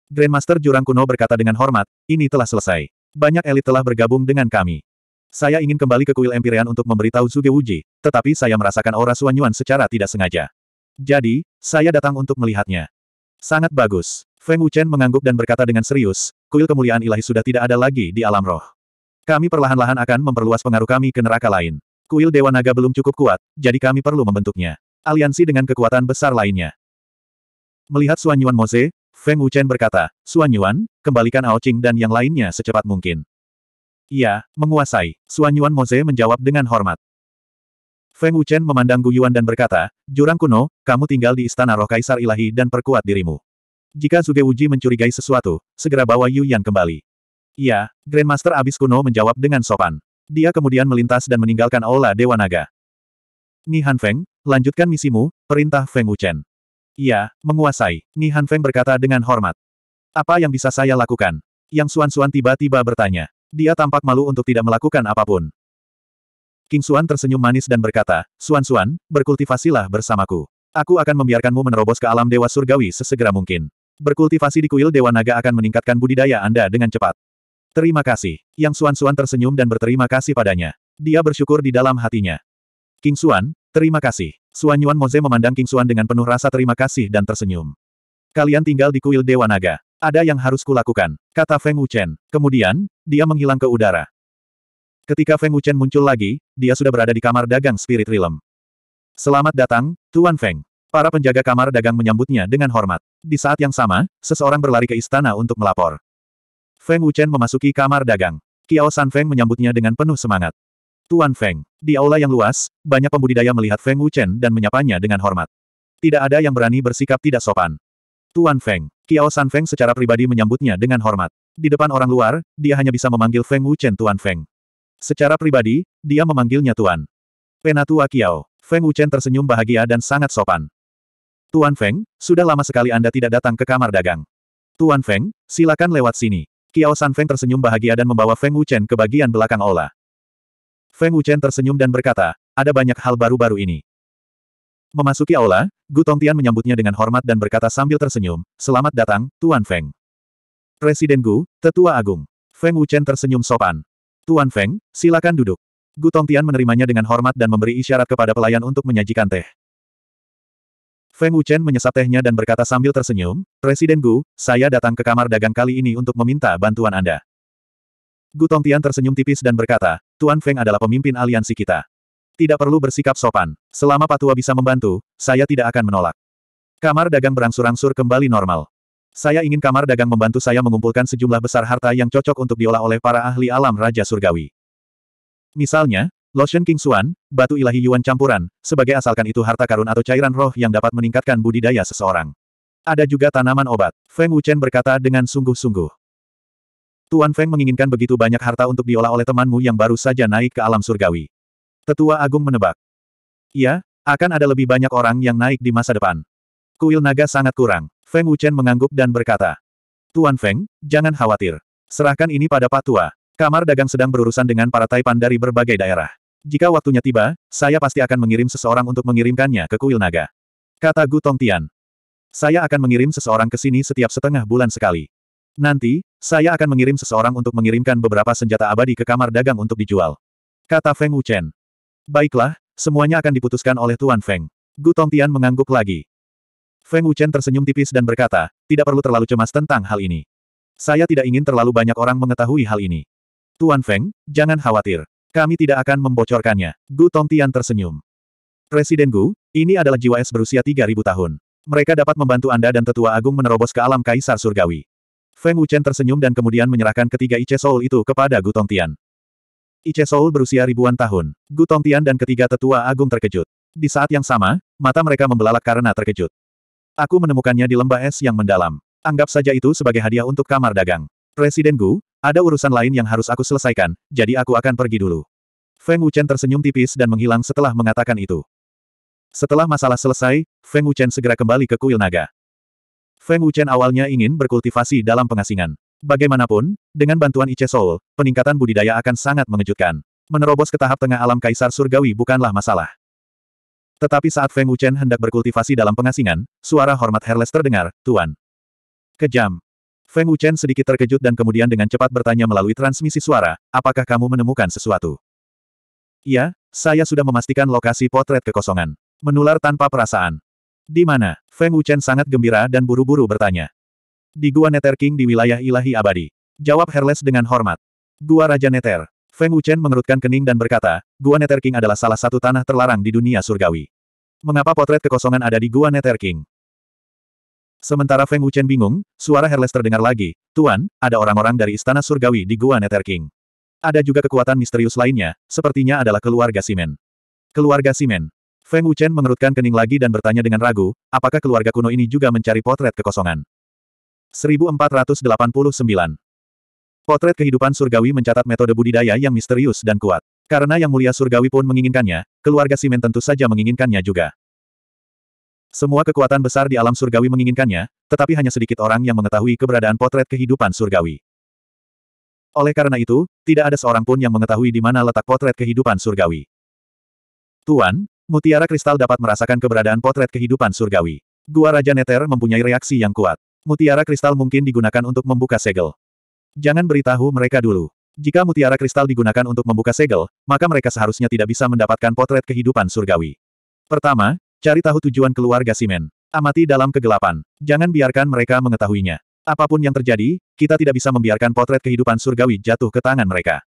Grandmaster Jurang Kuno berkata dengan hormat, ini telah selesai. Banyak elit telah bergabung dengan kami. Saya ingin kembali ke kuil Empyrean untuk memberitahu Zuge Wuji, tetapi saya merasakan aura Suanyuan secara tidak sengaja. Jadi, saya datang untuk melihatnya. Sangat bagus. Feng Wuchen mengangguk dan berkata dengan serius, kuil kemuliaan ilahi sudah tidak ada lagi di alam roh. Kami perlahan-lahan akan memperluas pengaruh kami ke neraka lain kuil Dewa Naga belum cukup kuat, jadi kami perlu membentuknya. Aliansi dengan kekuatan besar lainnya. Melihat Suan Yuan Mose, Feng Wuchen berkata, Suan Yuan, kembalikan Ao Qing dan yang lainnya secepat mungkin. Iya, menguasai. Suan Yuan Mose menjawab dengan hormat. Feng Wuchen memandang Gu Yuan dan berkata, Jurang kuno, kamu tinggal di istana roh kaisar ilahi dan perkuat dirimu. Jika Zuge Wuji mencurigai sesuatu, segera bawa Yu Yan kembali. Iya, Grandmaster Abis Kuno menjawab dengan sopan. Dia kemudian melintas dan meninggalkan Aula Dewa Naga. Nihan Feng, lanjutkan misimu, perintah Feng Wuchen. Iya, menguasai, Nihan Feng berkata dengan hormat. Apa yang bisa saya lakukan? Yang Suan-Suan tiba-tiba bertanya. Dia tampak malu untuk tidak melakukan apapun. King Suan tersenyum manis dan berkata, Suan-Suan, berkultivasilah bersamaku. Aku akan membiarkanmu menerobos ke alam Dewa Surgawi sesegera mungkin. Berkultivasi di kuil Dewa Naga akan meningkatkan budidaya Anda dengan cepat. Terima kasih. Yang Suan-Suan tersenyum dan berterima kasih padanya. Dia bersyukur di dalam hatinya. King Suan, terima kasih. Suan Yuan Moze memandang King Suan dengan penuh rasa terima kasih dan tersenyum. Kalian tinggal di kuil Dewa Naga. Ada yang harus kulakukan, kata Feng Wuchen. Kemudian, dia menghilang ke udara. Ketika Feng Wuchen muncul lagi, dia sudah berada di kamar dagang Spirit Realm. Selamat datang, Tuan Feng. Para penjaga kamar dagang menyambutnya dengan hormat. Di saat yang sama, seseorang berlari ke istana untuk melapor. Feng Wuchen memasuki kamar dagang. Kiao San Feng menyambutnya dengan penuh semangat. Tuan Feng, di aula yang luas, banyak pembudidaya melihat Feng Wuchen dan menyapanya dengan hormat. Tidak ada yang berani bersikap tidak sopan. Tuan Feng, Kiao San Feng secara pribadi menyambutnya dengan hormat. Di depan orang luar, dia hanya bisa memanggil Feng Wuchen Tuan Feng. Secara pribadi, dia memanggilnya Tuan. Penatua Kiao, Feng Wuchen tersenyum bahagia dan sangat sopan. Tuan Feng, sudah lama sekali Anda tidak datang ke kamar dagang. Tuan Feng, silakan lewat sini. Kiao Feng tersenyum bahagia dan membawa Feng Wuchen ke bagian belakang Ola. Feng Wuchen tersenyum dan berkata, ada banyak hal baru-baru ini. Memasuki aula, Gu Tongtian menyambutnya dengan hormat dan berkata sambil tersenyum, selamat datang, Tuan Feng. Presiden Gu, Tetua Agung. Feng Wuchen tersenyum sopan. Tuan Feng, silakan duduk. Gu Tongtian menerimanya dengan hormat dan memberi isyarat kepada pelayan untuk menyajikan teh. Feng Wuchen menyesap tehnya dan berkata sambil tersenyum, Presiden Gu, saya datang ke kamar dagang kali ini untuk meminta bantuan Anda. Gu Tongtian tersenyum tipis dan berkata, Tuan Feng adalah pemimpin aliansi kita. Tidak perlu bersikap sopan. Selama Patua bisa membantu, saya tidak akan menolak. Kamar dagang berangsur-angsur kembali normal. Saya ingin kamar dagang membantu saya mengumpulkan sejumlah besar harta yang cocok untuk diolah oleh para ahli alam Raja Surgawi. Misalnya, Lotion King Suan, batu ilahi Yuan campuran, sebagai asalkan itu harta karun atau cairan roh yang dapat meningkatkan budidaya seseorang. Ada juga tanaman obat, Feng Wuchen berkata dengan sungguh-sungguh. Tuan Feng menginginkan begitu banyak harta untuk diolah oleh temanmu yang baru saja naik ke alam surgawi. Tetua Agung menebak. Iya, akan ada lebih banyak orang yang naik di masa depan. Kuil naga sangat kurang. Feng Wuchen mengangguk dan berkata. Tuan Feng, jangan khawatir. Serahkan ini pada Pak Tua. Kamar dagang sedang berurusan dengan para taipan dari berbagai daerah. Jika waktunya tiba, saya pasti akan mengirim seseorang untuk mengirimkannya ke kuil naga. Kata Gu Tongtian. Saya akan mengirim seseorang ke sini setiap setengah bulan sekali. Nanti, saya akan mengirim seseorang untuk mengirimkan beberapa senjata abadi ke kamar dagang untuk dijual. Kata Feng Wuchen. Baiklah, semuanya akan diputuskan oleh Tuan Feng. Gu Tongtian mengangguk lagi. Feng Wuchen tersenyum tipis dan berkata, tidak perlu terlalu cemas tentang hal ini. Saya tidak ingin terlalu banyak orang mengetahui hal ini. Tuan Feng, jangan khawatir. Kami tidak akan membocorkannya. Gu Tongtian tersenyum. Presiden Gu, ini adalah jiwa es berusia 3000 tahun. Mereka dapat membantu Anda dan Tetua Agung menerobos ke alam Kaisar Surgawi. Feng Wuchen tersenyum dan kemudian menyerahkan ketiga Ice Soul itu kepada Gu Tongtian. Ice Soul berusia ribuan tahun. Gu Tongtian dan ketiga Tetua Agung terkejut. Di saat yang sama, mata mereka membelalak karena terkejut. Aku menemukannya di lembah es yang mendalam. Anggap saja itu sebagai hadiah untuk kamar dagang. Presiden Gu, ada urusan lain yang harus aku selesaikan, jadi aku akan pergi dulu. Feng Wuchen tersenyum tipis dan menghilang setelah mengatakan itu. Setelah masalah selesai, Feng Wuchen segera kembali ke kuil naga. Feng Wuchen awalnya ingin berkultivasi dalam pengasingan. Bagaimanapun, dengan bantuan Ice Soul, peningkatan budidaya akan sangat mengejutkan. Menerobos ke tahap tengah alam kaisar surgawi bukanlah masalah. Tetapi saat Feng Wuchen hendak berkultivasi dalam pengasingan, suara hormat Herles terdengar, Tuan. Kejam. Feng Wuchen sedikit terkejut dan kemudian dengan cepat bertanya melalui transmisi suara, apakah kamu menemukan sesuatu? Iya, saya sudah memastikan lokasi potret kekosongan. Menular tanpa perasaan. Di mana? Feng Wuchen sangat gembira dan buru-buru bertanya. Di Gua Neter King di wilayah ilahi abadi. Jawab Herles dengan hormat. Gua Raja Neter. Feng Wuchen mengerutkan kening dan berkata, Gua Neter King adalah salah satu tanah terlarang di dunia surgawi. Mengapa potret kekosongan ada di Gua Neter King? Sementara Feng Wuchen bingung, suara Herles terdengar lagi, Tuan, ada orang-orang dari Istana Surgawi di Gua Nether King. Ada juga kekuatan misterius lainnya, sepertinya adalah keluarga Simen. Keluarga Simen. Feng Wuchen mengerutkan kening lagi dan bertanya dengan ragu, apakah keluarga kuno ini juga mencari potret kekosongan. 1489. Potret kehidupan surgawi mencatat metode budidaya yang misterius dan kuat. Karena Yang Mulia Surgawi pun menginginkannya, keluarga Simen tentu saja menginginkannya juga. Semua kekuatan besar di alam surgawi menginginkannya, tetapi hanya sedikit orang yang mengetahui keberadaan potret kehidupan surgawi. Oleh karena itu, tidak ada seorang pun yang mengetahui di mana letak potret kehidupan surgawi. Tuan, mutiara kristal dapat merasakan keberadaan potret kehidupan surgawi. Gua Raja Neter mempunyai reaksi yang kuat. Mutiara kristal mungkin digunakan untuk membuka segel. Jangan beritahu mereka dulu. Jika mutiara kristal digunakan untuk membuka segel, maka mereka seharusnya tidak bisa mendapatkan potret kehidupan surgawi. Pertama, Cari tahu tujuan keluarga Simen. Amati dalam kegelapan. Jangan biarkan mereka mengetahuinya. Apapun yang terjadi, kita tidak bisa membiarkan potret kehidupan surgawi jatuh ke tangan mereka.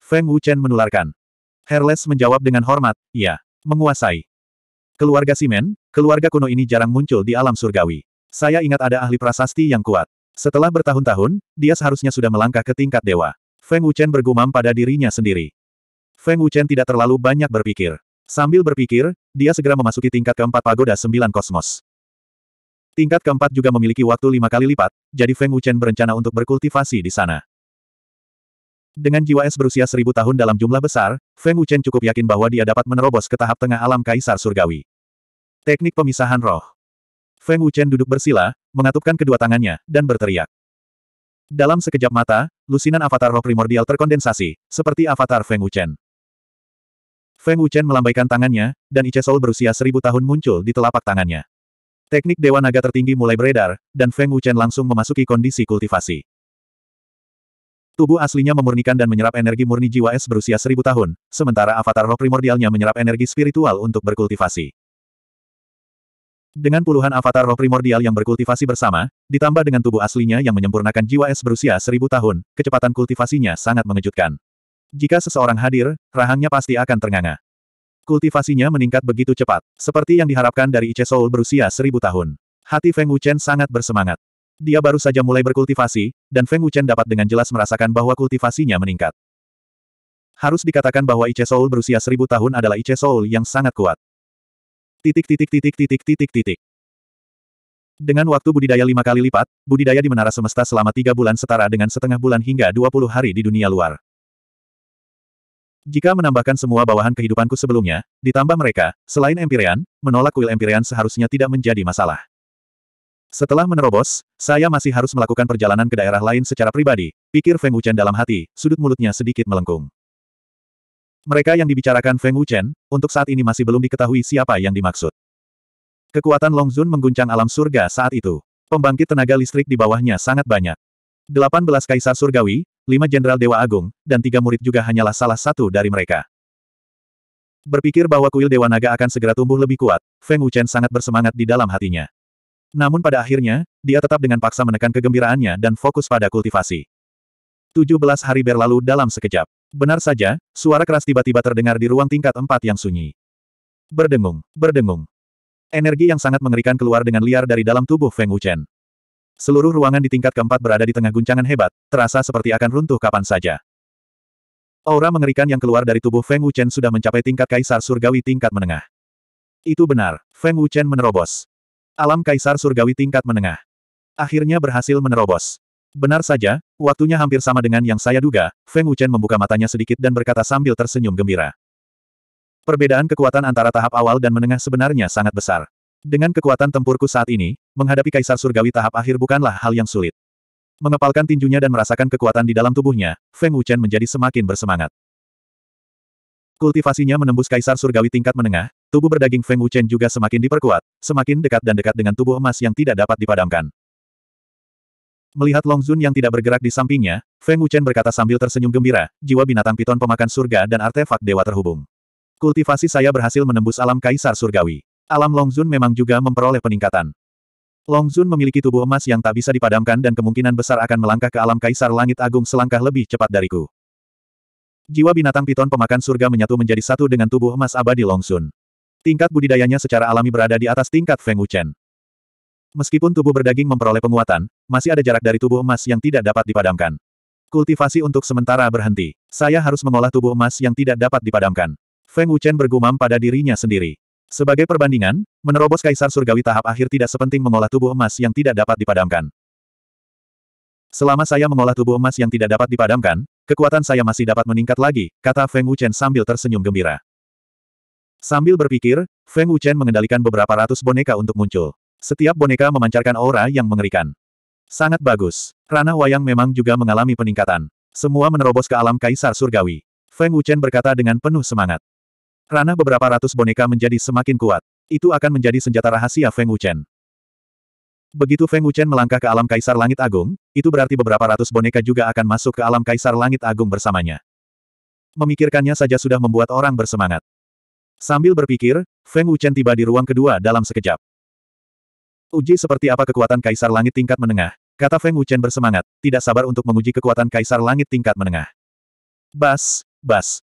Feng Wuchen menularkan. Herles menjawab dengan hormat, "Ya, menguasai. Keluarga Simen, keluarga kuno ini jarang muncul di alam surgawi. Saya ingat ada ahli prasasti yang kuat. Setelah bertahun-tahun, dia seharusnya sudah melangkah ke tingkat dewa. Feng Wuchen bergumam pada dirinya sendiri. Feng Wuchen tidak terlalu banyak berpikir. Sambil berpikir, dia segera memasuki tingkat keempat pagoda sembilan kosmos. Tingkat keempat juga memiliki waktu lima kali lipat, jadi Feng Wuchen berencana untuk berkultivasi di sana. Dengan jiwa es berusia seribu tahun dalam jumlah besar, Feng Wuchen cukup yakin bahwa dia dapat menerobos ke tahap tengah alam kaisar surgawi. Teknik pemisahan roh. Feng Wuchen duduk bersila, mengatupkan kedua tangannya, dan berteriak. Dalam sekejap mata, lusinan avatar roh primordial terkondensasi, seperti avatar Feng Wuchen. Feng Wuchen melambaikan tangannya, dan Ice Soul berusia seribu tahun muncul di telapak tangannya. Teknik Dewa Naga tertinggi mulai beredar, dan Feng Wuchen langsung memasuki kondisi kultivasi. Tubuh aslinya memurnikan dan menyerap energi murni jiwa es berusia seribu tahun, sementara avatar roh primordialnya menyerap energi spiritual untuk berkultivasi. Dengan puluhan avatar roh primordial yang berkultivasi bersama, ditambah dengan tubuh aslinya yang menyempurnakan jiwa es berusia seribu tahun, kecepatan kultivasinya sangat mengejutkan. Jika seseorang hadir, rahangnya pasti akan ternganga. Kultivasinya meningkat begitu cepat, seperti yang diharapkan dari Ice Soul berusia seribu tahun. Hati Feng Wuchen sangat bersemangat. Dia baru saja mulai berkultivasi, dan Feng Wuchen dapat dengan jelas merasakan bahwa kultivasinya meningkat. Harus dikatakan bahwa Ice Soul berusia seribu tahun adalah Ice Soul yang sangat kuat. Titik titik titik titik titik titik. Dengan waktu budidaya lima kali lipat, budidaya di Menara Semesta selama tiga bulan setara dengan setengah bulan hingga dua puluh hari di dunia luar. Jika menambahkan semua bawahan kehidupanku sebelumnya, ditambah mereka, selain Empyrean, menolak kuil Empyrean seharusnya tidak menjadi masalah. Setelah menerobos, saya masih harus melakukan perjalanan ke daerah lain secara pribadi, pikir Feng Wuchen dalam hati, sudut mulutnya sedikit melengkung. Mereka yang dibicarakan Feng Wuchen, untuk saat ini masih belum diketahui siapa yang dimaksud. Kekuatan Longzun mengguncang alam surga saat itu. Pembangkit tenaga listrik di bawahnya sangat banyak. 18 kaisar surgawi, lima jenderal Dewa Agung, dan tiga murid juga hanyalah salah satu dari mereka. Berpikir bahwa kuil Dewa Naga akan segera tumbuh lebih kuat, Feng Wuchen sangat bersemangat di dalam hatinya. Namun pada akhirnya, dia tetap dengan paksa menekan kegembiraannya dan fokus pada kultivasi. 17 hari berlalu dalam sekejap. Benar saja, suara keras tiba-tiba terdengar di ruang tingkat empat yang sunyi. Berdengung, berdengung. Energi yang sangat mengerikan keluar dengan liar dari dalam tubuh Feng Wuchen. Seluruh ruangan di tingkat keempat berada di tengah guncangan hebat, terasa seperti akan runtuh kapan saja. Aura mengerikan yang keluar dari tubuh Feng Wuchen sudah mencapai tingkat Kaisar Surgawi tingkat menengah. Itu benar, Feng Wuchen menerobos. Alam Kaisar Surgawi tingkat menengah. Akhirnya berhasil menerobos. Benar saja, waktunya hampir sama dengan yang saya duga, Feng Wuchen membuka matanya sedikit dan berkata sambil tersenyum gembira. Perbedaan kekuatan antara tahap awal dan menengah sebenarnya sangat besar. Dengan kekuatan tempurku saat ini, menghadapi Kaisar Surgawi tahap akhir bukanlah hal yang sulit. Mengepalkan tinjunya dan merasakan kekuatan di dalam tubuhnya, Feng Wuchen menjadi semakin bersemangat. Kultivasinya menembus Kaisar Surgawi tingkat menengah, tubuh berdaging Feng Wuchen juga semakin diperkuat, semakin dekat dan dekat dengan tubuh emas yang tidak dapat dipadamkan. Melihat Long Zun yang tidak bergerak di sampingnya, Feng Wuchen berkata sambil tersenyum gembira, jiwa binatang piton pemakan surga dan artefak dewa terhubung. Kultivasi saya berhasil menembus alam kaisar surgawi. Alam Longzun memang juga memperoleh peningkatan. Longzun memiliki tubuh emas yang tak bisa dipadamkan dan kemungkinan besar akan melangkah ke alam kaisar langit agung selangkah lebih cepat dariku. Jiwa binatang piton pemakan surga menyatu menjadi satu dengan tubuh emas abadi Longzun. Tingkat budidayanya secara alami berada di atas tingkat Feng Wuchen. Meskipun tubuh berdaging memperoleh penguatan, masih ada jarak dari tubuh emas yang tidak dapat dipadamkan. Kultivasi untuk sementara berhenti. Saya harus mengolah tubuh emas yang tidak dapat dipadamkan. Feng Wuchen bergumam pada dirinya sendiri. Sebagai perbandingan, menerobos kaisar surgawi tahap akhir tidak sepenting mengolah tubuh emas yang tidak dapat dipadamkan. Selama saya mengolah tubuh emas yang tidak dapat dipadamkan, kekuatan saya masih dapat meningkat lagi, kata Feng Wuchen sambil tersenyum gembira. Sambil berpikir, Feng Wuchen mengendalikan beberapa ratus boneka untuk muncul. Setiap boneka memancarkan aura yang mengerikan. Sangat bagus. Ranah wayang memang juga mengalami peningkatan. Semua menerobos ke alam kaisar surgawi. Feng Wuchen berkata dengan penuh semangat. Rana beberapa ratus boneka menjadi semakin kuat. Itu akan menjadi senjata rahasia Feng Wuchen. Begitu Feng Wuchen melangkah ke alam Kaisar Langit Agung, itu berarti beberapa ratus boneka juga akan masuk ke alam Kaisar Langit Agung bersamanya. Memikirkannya saja sudah membuat orang bersemangat. Sambil berpikir, Feng Wuchen tiba di ruang kedua dalam sekejap. Uji seperti apa kekuatan Kaisar Langit tingkat menengah, kata Feng Wuchen bersemangat, tidak sabar untuk menguji kekuatan Kaisar Langit tingkat menengah. Bas, bas,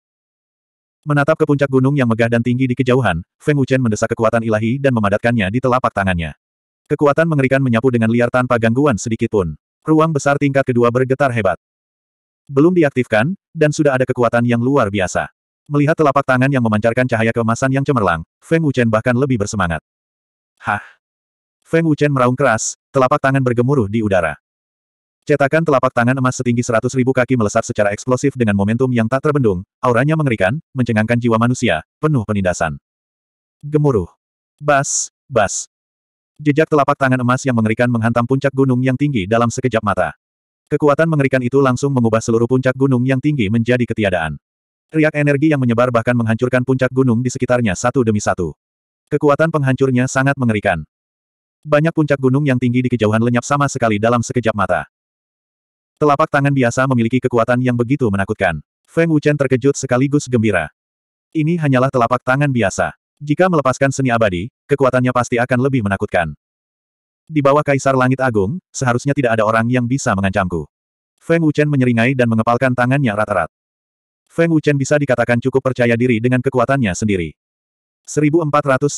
Menatap ke puncak gunung yang megah dan tinggi di kejauhan, Feng Wuchen mendesak kekuatan ilahi dan memadatkannya di telapak tangannya. Kekuatan mengerikan menyapu dengan liar tanpa gangguan sedikitpun. Ruang besar tingkat kedua bergetar hebat. Belum diaktifkan, dan sudah ada kekuatan yang luar biasa. Melihat telapak tangan yang memancarkan cahaya keemasan yang cemerlang, Feng Wuchen bahkan lebih bersemangat. Hah! Feng Wuchen meraung keras, telapak tangan bergemuruh di udara. Cetakan telapak tangan emas setinggi seratus ribu kaki melesat secara eksplosif dengan momentum yang tak terbendung, auranya mengerikan, mencengangkan jiwa manusia, penuh penindasan. Gemuruh. Bas, bas. Jejak telapak tangan emas yang mengerikan menghantam puncak gunung yang tinggi dalam sekejap mata. Kekuatan mengerikan itu langsung mengubah seluruh puncak gunung yang tinggi menjadi ketiadaan. Riak energi yang menyebar bahkan menghancurkan puncak gunung di sekitarnya satu demi satu. Kekuatan penghancurnya sangat mengerikan. Banyak puncak gunung yang tinggi di kejauhan lenyap sama sekali dalam sekejap mata. Telapak tangan biasa memiliki kekuatan yang begitu menakutkan. Feng Wuchen terkejut sekaligus gembira. Ini hanyalah telapak tangan biasa. Jika melepaskan seni abadi, kekuatannya pasti akan lebih menakutkan. Di bawah Kaisar Langit Agung, seharusnya tidak ada orang yang bisa mengancamku. Feng Wuchen menyeringai dan mengepalkan tangannya rata-rata. Feng Wuchen bisa dikatakan cukup percaya diri dengan kekuatannya sendiri. 1490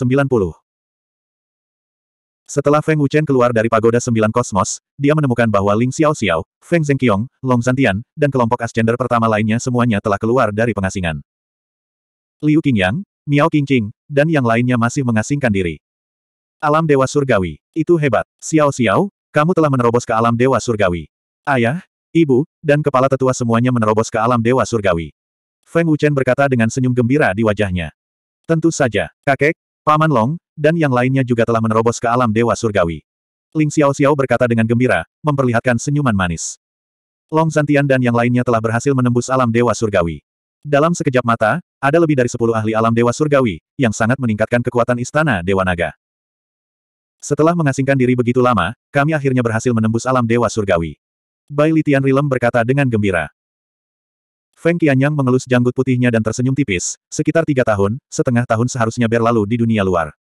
setelah Feng Wuchen keluar dari pagoda sembilan kosmos, dia menemukan bahwa Ling Xiao Xiao, Feng Zhengqiong, Long Zantian, dan kelompok ascender pertama lainnya semuanya telah keluar dari pengasingan. Liu Qingyang, Miao Qingqing, dan yang lainnya masih mengasingkan diri. Alam Dewa Surgawi, itu hebat. Xiao Xiao, kamu telah menerobos ke alam Dewa Surgawi. Ayah, ibu, dan kepala tetua semuanya menerobos ke alam Dewa Surgawi. Feng Wuchen berkata dengan senyum gembira di wajahnya. Tentu saja, kakek, Paman Long, dan yang lainnya juga telah menerobos ke alam Dewa Surgawi. Ling Xiao Xiao berkata dengan gembira, memperlihatkan senyuman manis. Long Zantian dan yang lainnya telah berhasil menembus alam Dewa Surgawi. Dalam sekejap mata, ada lebih dari sepuluh ahli alam Dewa Surgawi, yang sangat meningkatkan kekuatan Istana Dewa Naga. Setelah mengasingkan diri begitu lama, kami akhirnya berhasil menembus alam Dewa Surgawi. Bai Litian Rilem berkata dengan gembira. Feng Qianyang mengelus janggut putihnya dan tersenyum tipis, sekitar tiga tahun, setengah tahun seharusnya berlalu di dunia luar.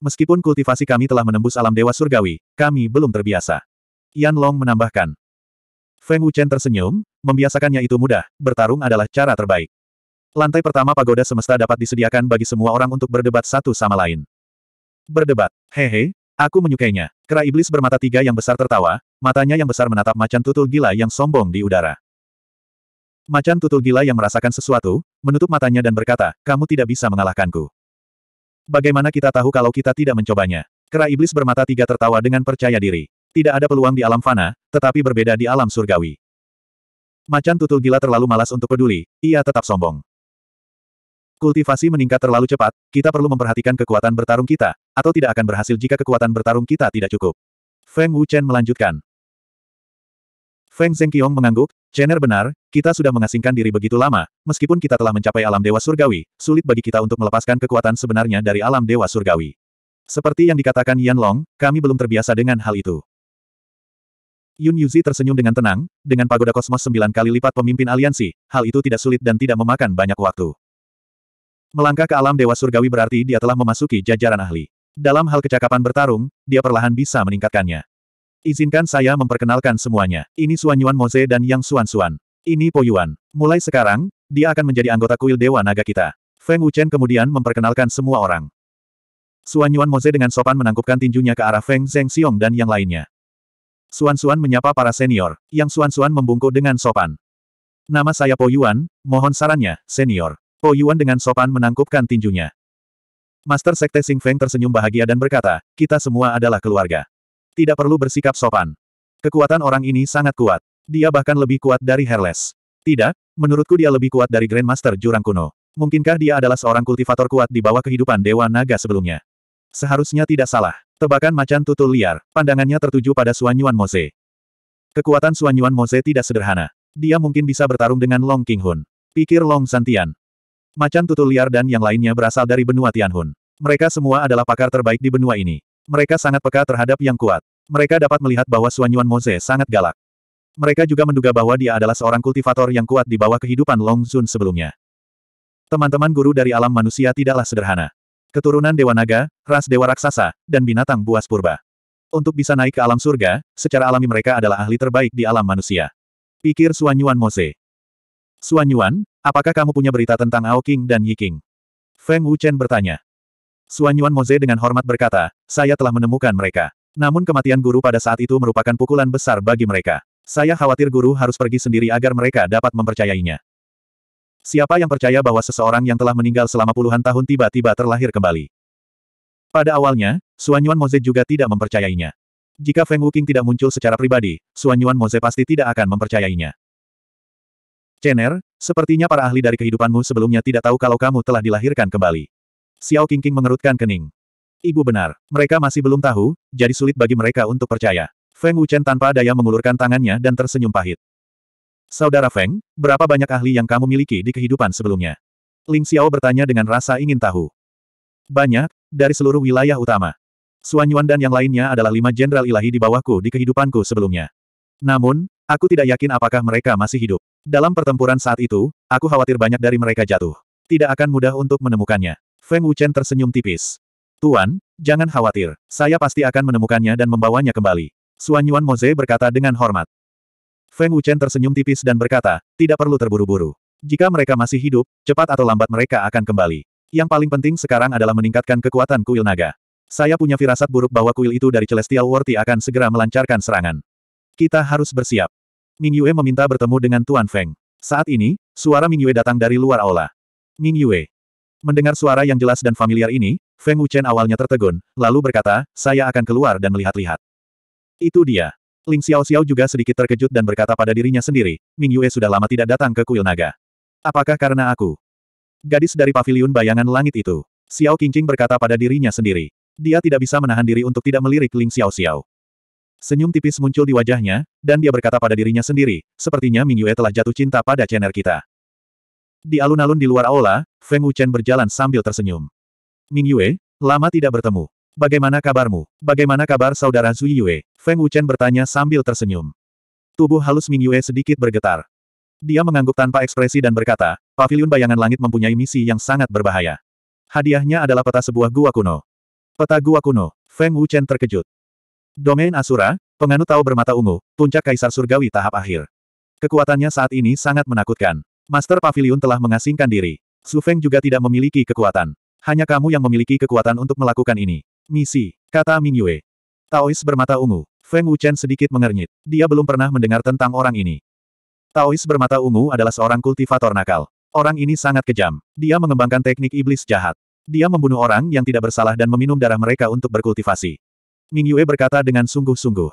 Meskipun kultivasi kami telah menembus alam dewa surgawi, kami belum terbiasa. Yan Long menambahkan. Feng Wuchen tersenyum, membiasakannya itu mudah, bertarung adalah cara terbaik. Lantai pertama pagoda semesta dapat disediakan bagi semua orang untuk berdebat satu sama lain. Berdebat, hehe, aku menyukainya. Kera iblis bermata tiga yang besar tertawa, matanya yang besar menatap macan tutul gila yang sombong di udara. Macan tutul gila yang merasakan sesuatu, menutup matanya dan berkata, kamu tidak bisa mengalahkanku. Bagaimana kita tahu kalau kita tidak mencobanya? Kera iblis bermata tiga tertawa dengan percaya diri. Tidak ada peluang di alam fana, tetapi berbeda di alam surgawi. Macan tutul gila terlalu malas untuk peduli, ia tetap sombong. Kultivasi meningkat terlalu cepat, kita perlu memperhatikan kekuatan bertarung kita, atau tidak akan berhasil jika kekuatan bertarung kita tidak cukup. Feng Wuchen melanjutkan. Feng Zhengqiong mengangguk, Er benar, kita sudah mengasingkan diri begitu lama, meskipun kita telah mencapai alam dewa surgawi, sulit bagi kita untuk melepaskan kekuatan sebenarnya dari alam dewa surgawi. Seperti yang dikatakan Yan Long, kami belum terbiasa dengan hal itu. Yun Yuzi tersenyum dengan tenang, dengan pagoda kosmos sembilan kali lipat pemimpin aliansi, hal itu tidak sulit dan tidak memakan banyak waktu. Melangkah ke alam dewa surgawi berarti dia telah memasuki jajaran ahli. Dalam hal kecakapan bertarung, dia perlahan bisa meningkatkannya. Izinkan saya memperkenalkan semuanya. Ini Suan Yuan Moze dan Yang Suan Suan. Ini Po Yuan. Mulai sekarang, dia akan menjadi anggota kuil Dewa Naga kita. Feng Wuchen kemudian memperkenalkan semua orang. Suan Yuan Moze dengan sopan menangkupkan tinjunya ke arah Feng Zeng Xiong dan yang lainnya. Suan Suan menyapa para senior, yang Suan Suan membungkuk dengan sopan. Nama saya Po Yuan, mohon sarannya, senior. Po Yuan dengan sopan menangkupkan tinjunya. Master Sekte Sing Feng tersenyum bahagia dan berkata, kita semua adalah keluarga. Tidak perlu bersikap sopan. Kekuatan orang ini sangat kuat. Dia bahkan lebih kuat dari Herles. Tidak, menurutku dia lebih kuat dari Grandmaster Jurang Kuno. Mungkinkah dia adalah seorang kultivator kuat di bawah kehidupan Dewa Naga sebelumnya? Seharusnya tidak salah. Tebakan macan tutul liar, pandangannya tertuju pada Suan Yuan Mose. Kekuatan Suan Yuan Mose tidak sederhana. Dia mungkin bisa bertarung dengan Long King Hun. Pikir Long Santian. Macan tutul liar dan yang lainnya berasal dari benua Tianhun. Mereka semua adalah pakar terbaik di benua ini. Mereka sangat peka terhadap yang kuat. Mereka dapat melihat bahwa Suanyuan Moze sangat galak. Mereka juga menduga bahwa dia adalah seorang kultivator yang kuat di bawah kehidupan Long Zun sebelumnya. Teman-teman guru dari alam manusia tidaklah sederhana. Keturunan Dewa Naga, ras Dewa Raksasa, dan binatang buas purba. Untuk bisa naik ke alam surga, secara alami mereka adalah ahli terbaik di alam manusia. Pikir Suanyuan Mose. Suanyuan, apakah kamu punya berita tentang Ao King dan Yi King? Feng Wuchen bertanya. Suan Yuan Moze dengan hormat berkata, saya telah menemukan mereka. Namun kematian guru pada saat itu merupakan pukulan besar bagi mereka. Saya khawatir guru harus pergi sendiri agar mereka dapat mempercayainya. Siapa yang percaya bahwa seseorang yang telah meninggal selama puluhan tahun tiba-tiba terlahir kembali? Pada awalnya, Suan Yuan Moze juga tidak mempercayainya. Jika Feng Wuking tidak muncul secara pribadi, Suan Yuan Moze pasti tidak akan mempercayainya. Chen'er, sepertinya para ahli dari kehidupanmu sebelumnya tidak tahu kalau kamu telah dilahirkan kembali. Xiao Qingqing mengerutkan kening. Ibu benar, mereka masih belum tahu, jadi sulit bagi mereka untuk percaya. Feng Wuchen tanpa daya mengulurkan tangannya dan tersenyum pahit. Saudara Feng, berapa banyak ahli yang kamu miliki di kehidupan sebelumnya? Ling Xiao bertanya dengan rasa ingin tahu. Banyak, dari seluruh wilayah utama. Suanyuan dan yang lainnya adalah lima jenderal ilahi di bawahku di kehidupanku sebelumnya. Namun, aku tidak yakin apakah mereka masih hidup. Dalam pertempuran saat itu, aku khawatir banyak dari mereka jatuh. Tidak akan mudah untuk menemukannya. Feng Wuchen tersenyum tipis. Tuan, jangan khawatir, saya pasti akan menemukannya dan membawanya kembali. Suan Yuan Moze berkata dengan hormat. Feng Wuchen tersenyum tipis dan berkata, tidak perlu terburu-buru. Jika mereka masih hidup, cepat atau lambat mereka akan kembali. Yang paling penting sekarang adalah meningkatkan kekuatan kuil naga. Saya punya firasat buruk bahwa kuil itu dari Celestial Worthy akan segera melancarkan serangan. Kita harus bersiap. Ming Yue meminta bertemu dengan Tuan Feng. Saat ini, suara Ming Yue datang dari luar aula. Ming Yue, Mendengar suara yang jelas dan familiar ini, Feng Wuchen awalnya tertegun, lalu berkata, saya akan keluar dan melihat-lihat. Itu dia. Ling Xiao Xiao juga sedikit terkejut dan berkata pada dirinya sendiri, Ming Yue sudah lama tidak datang ke kuil naga. Apakah karena aku? Gadis dari paviliun bayangan langit itu. Xiao Qingqing berkata pada dirinya sendiri. Dia tidak bisa menahan diri untuk tidak melirik Ling Xiao Xiao. Senyum tipis muncul di wajahnya, dan dia berkata pada dirinya sendiri, sepertinya Ming Yue telah jatuh cinta pada channel kita. Di alun-alun di luar aula, Feng Wuchen berjalan sambil tersenyum. Ming Yue, lama tidak bertemu. Bagaimana kabarmu? Bagaimana kabar saudara Zui Yue? Feng Wuchen bertanya sambil tersenyum. Tubuh halus Ming Yue sedikit bergetar. Dia mengangguk tanpa ekspresi dan berkata, pavilion bayangan langit mempunyai misi yang sangat berbahaya. Hadiahnya adalah peta sebuah gua kuno. Peta gua kuno, Feng Wuchen terkejut. Domain Asura, penganut tahu bermata ungu, puncak kaisar surgawi tahap akhir. Kekuatannya saat ini sangat menakutkan. Master Pavilion telah mengasingkan diri. Su Feng juga tidak memiliki kekuatan. Hanya kamu yang memiliki kekuatan untuk melakukan ini. Misi, kata Ming Yue. Taois bermata ungu. Feng Wuchen sedikit mengernyit. Dia belum pernah mendengar tentang orang ini. Taois bermata ungu adalah seorang kultivator nakal. Orang ini sangat kejam. Dia mengembangkan teknik iblis jahat. Dia membunuh orang yang tidak bersalah dan meminum darah mereka untuk berkultivasi. Ming Yue berkata dengan sungguh-sungguh.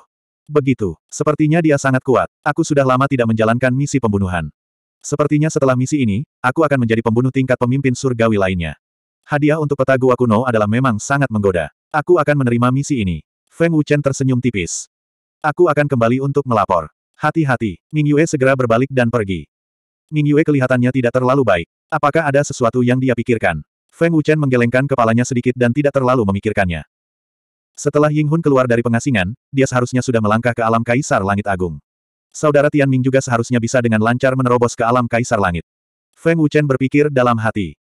Begitu, sepertinya dia sangat kuat. Aku sudah lama tidak menjalankan misi pembunuhan. Sepertinya setelah misi ini, aku akan menjadi pembunuh tingkat pemimpin surgawi lainnya. Hadiah untuk peta gua kuno adalah memang sangat menggoda. Aku akan menerima misi ini. Feng Wuchen tersenyum tipis. Aku akan kembali untuk melapor. Hati-hati, Ming Yue segera berbalik dan pergi. Ming Yue kelihatannya tidak terlalu baik. Apakah ada sesuatu yang dia pikirkan? Feng Wuchen menggelengkan kepalanya sedikit dan tidak terlalu memikirkannya. Setelah Ying Hun keluar dari pengasingan, dia seharusnya sudah melangkah ke alam kaisar langit agung. Saudara Tianming juga seharusnya bisa dengan lancar menerobos ke alam kaisar langit. Feng Wuchen berpikir dalam hati.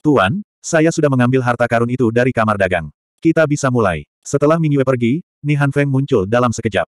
Tuan, saya sudah mengambil harta karun itu dari kamar dagang. Kita bisa mulai. Setelah Ming Yue pergi, Nihan Feng muncul dalam sekejap.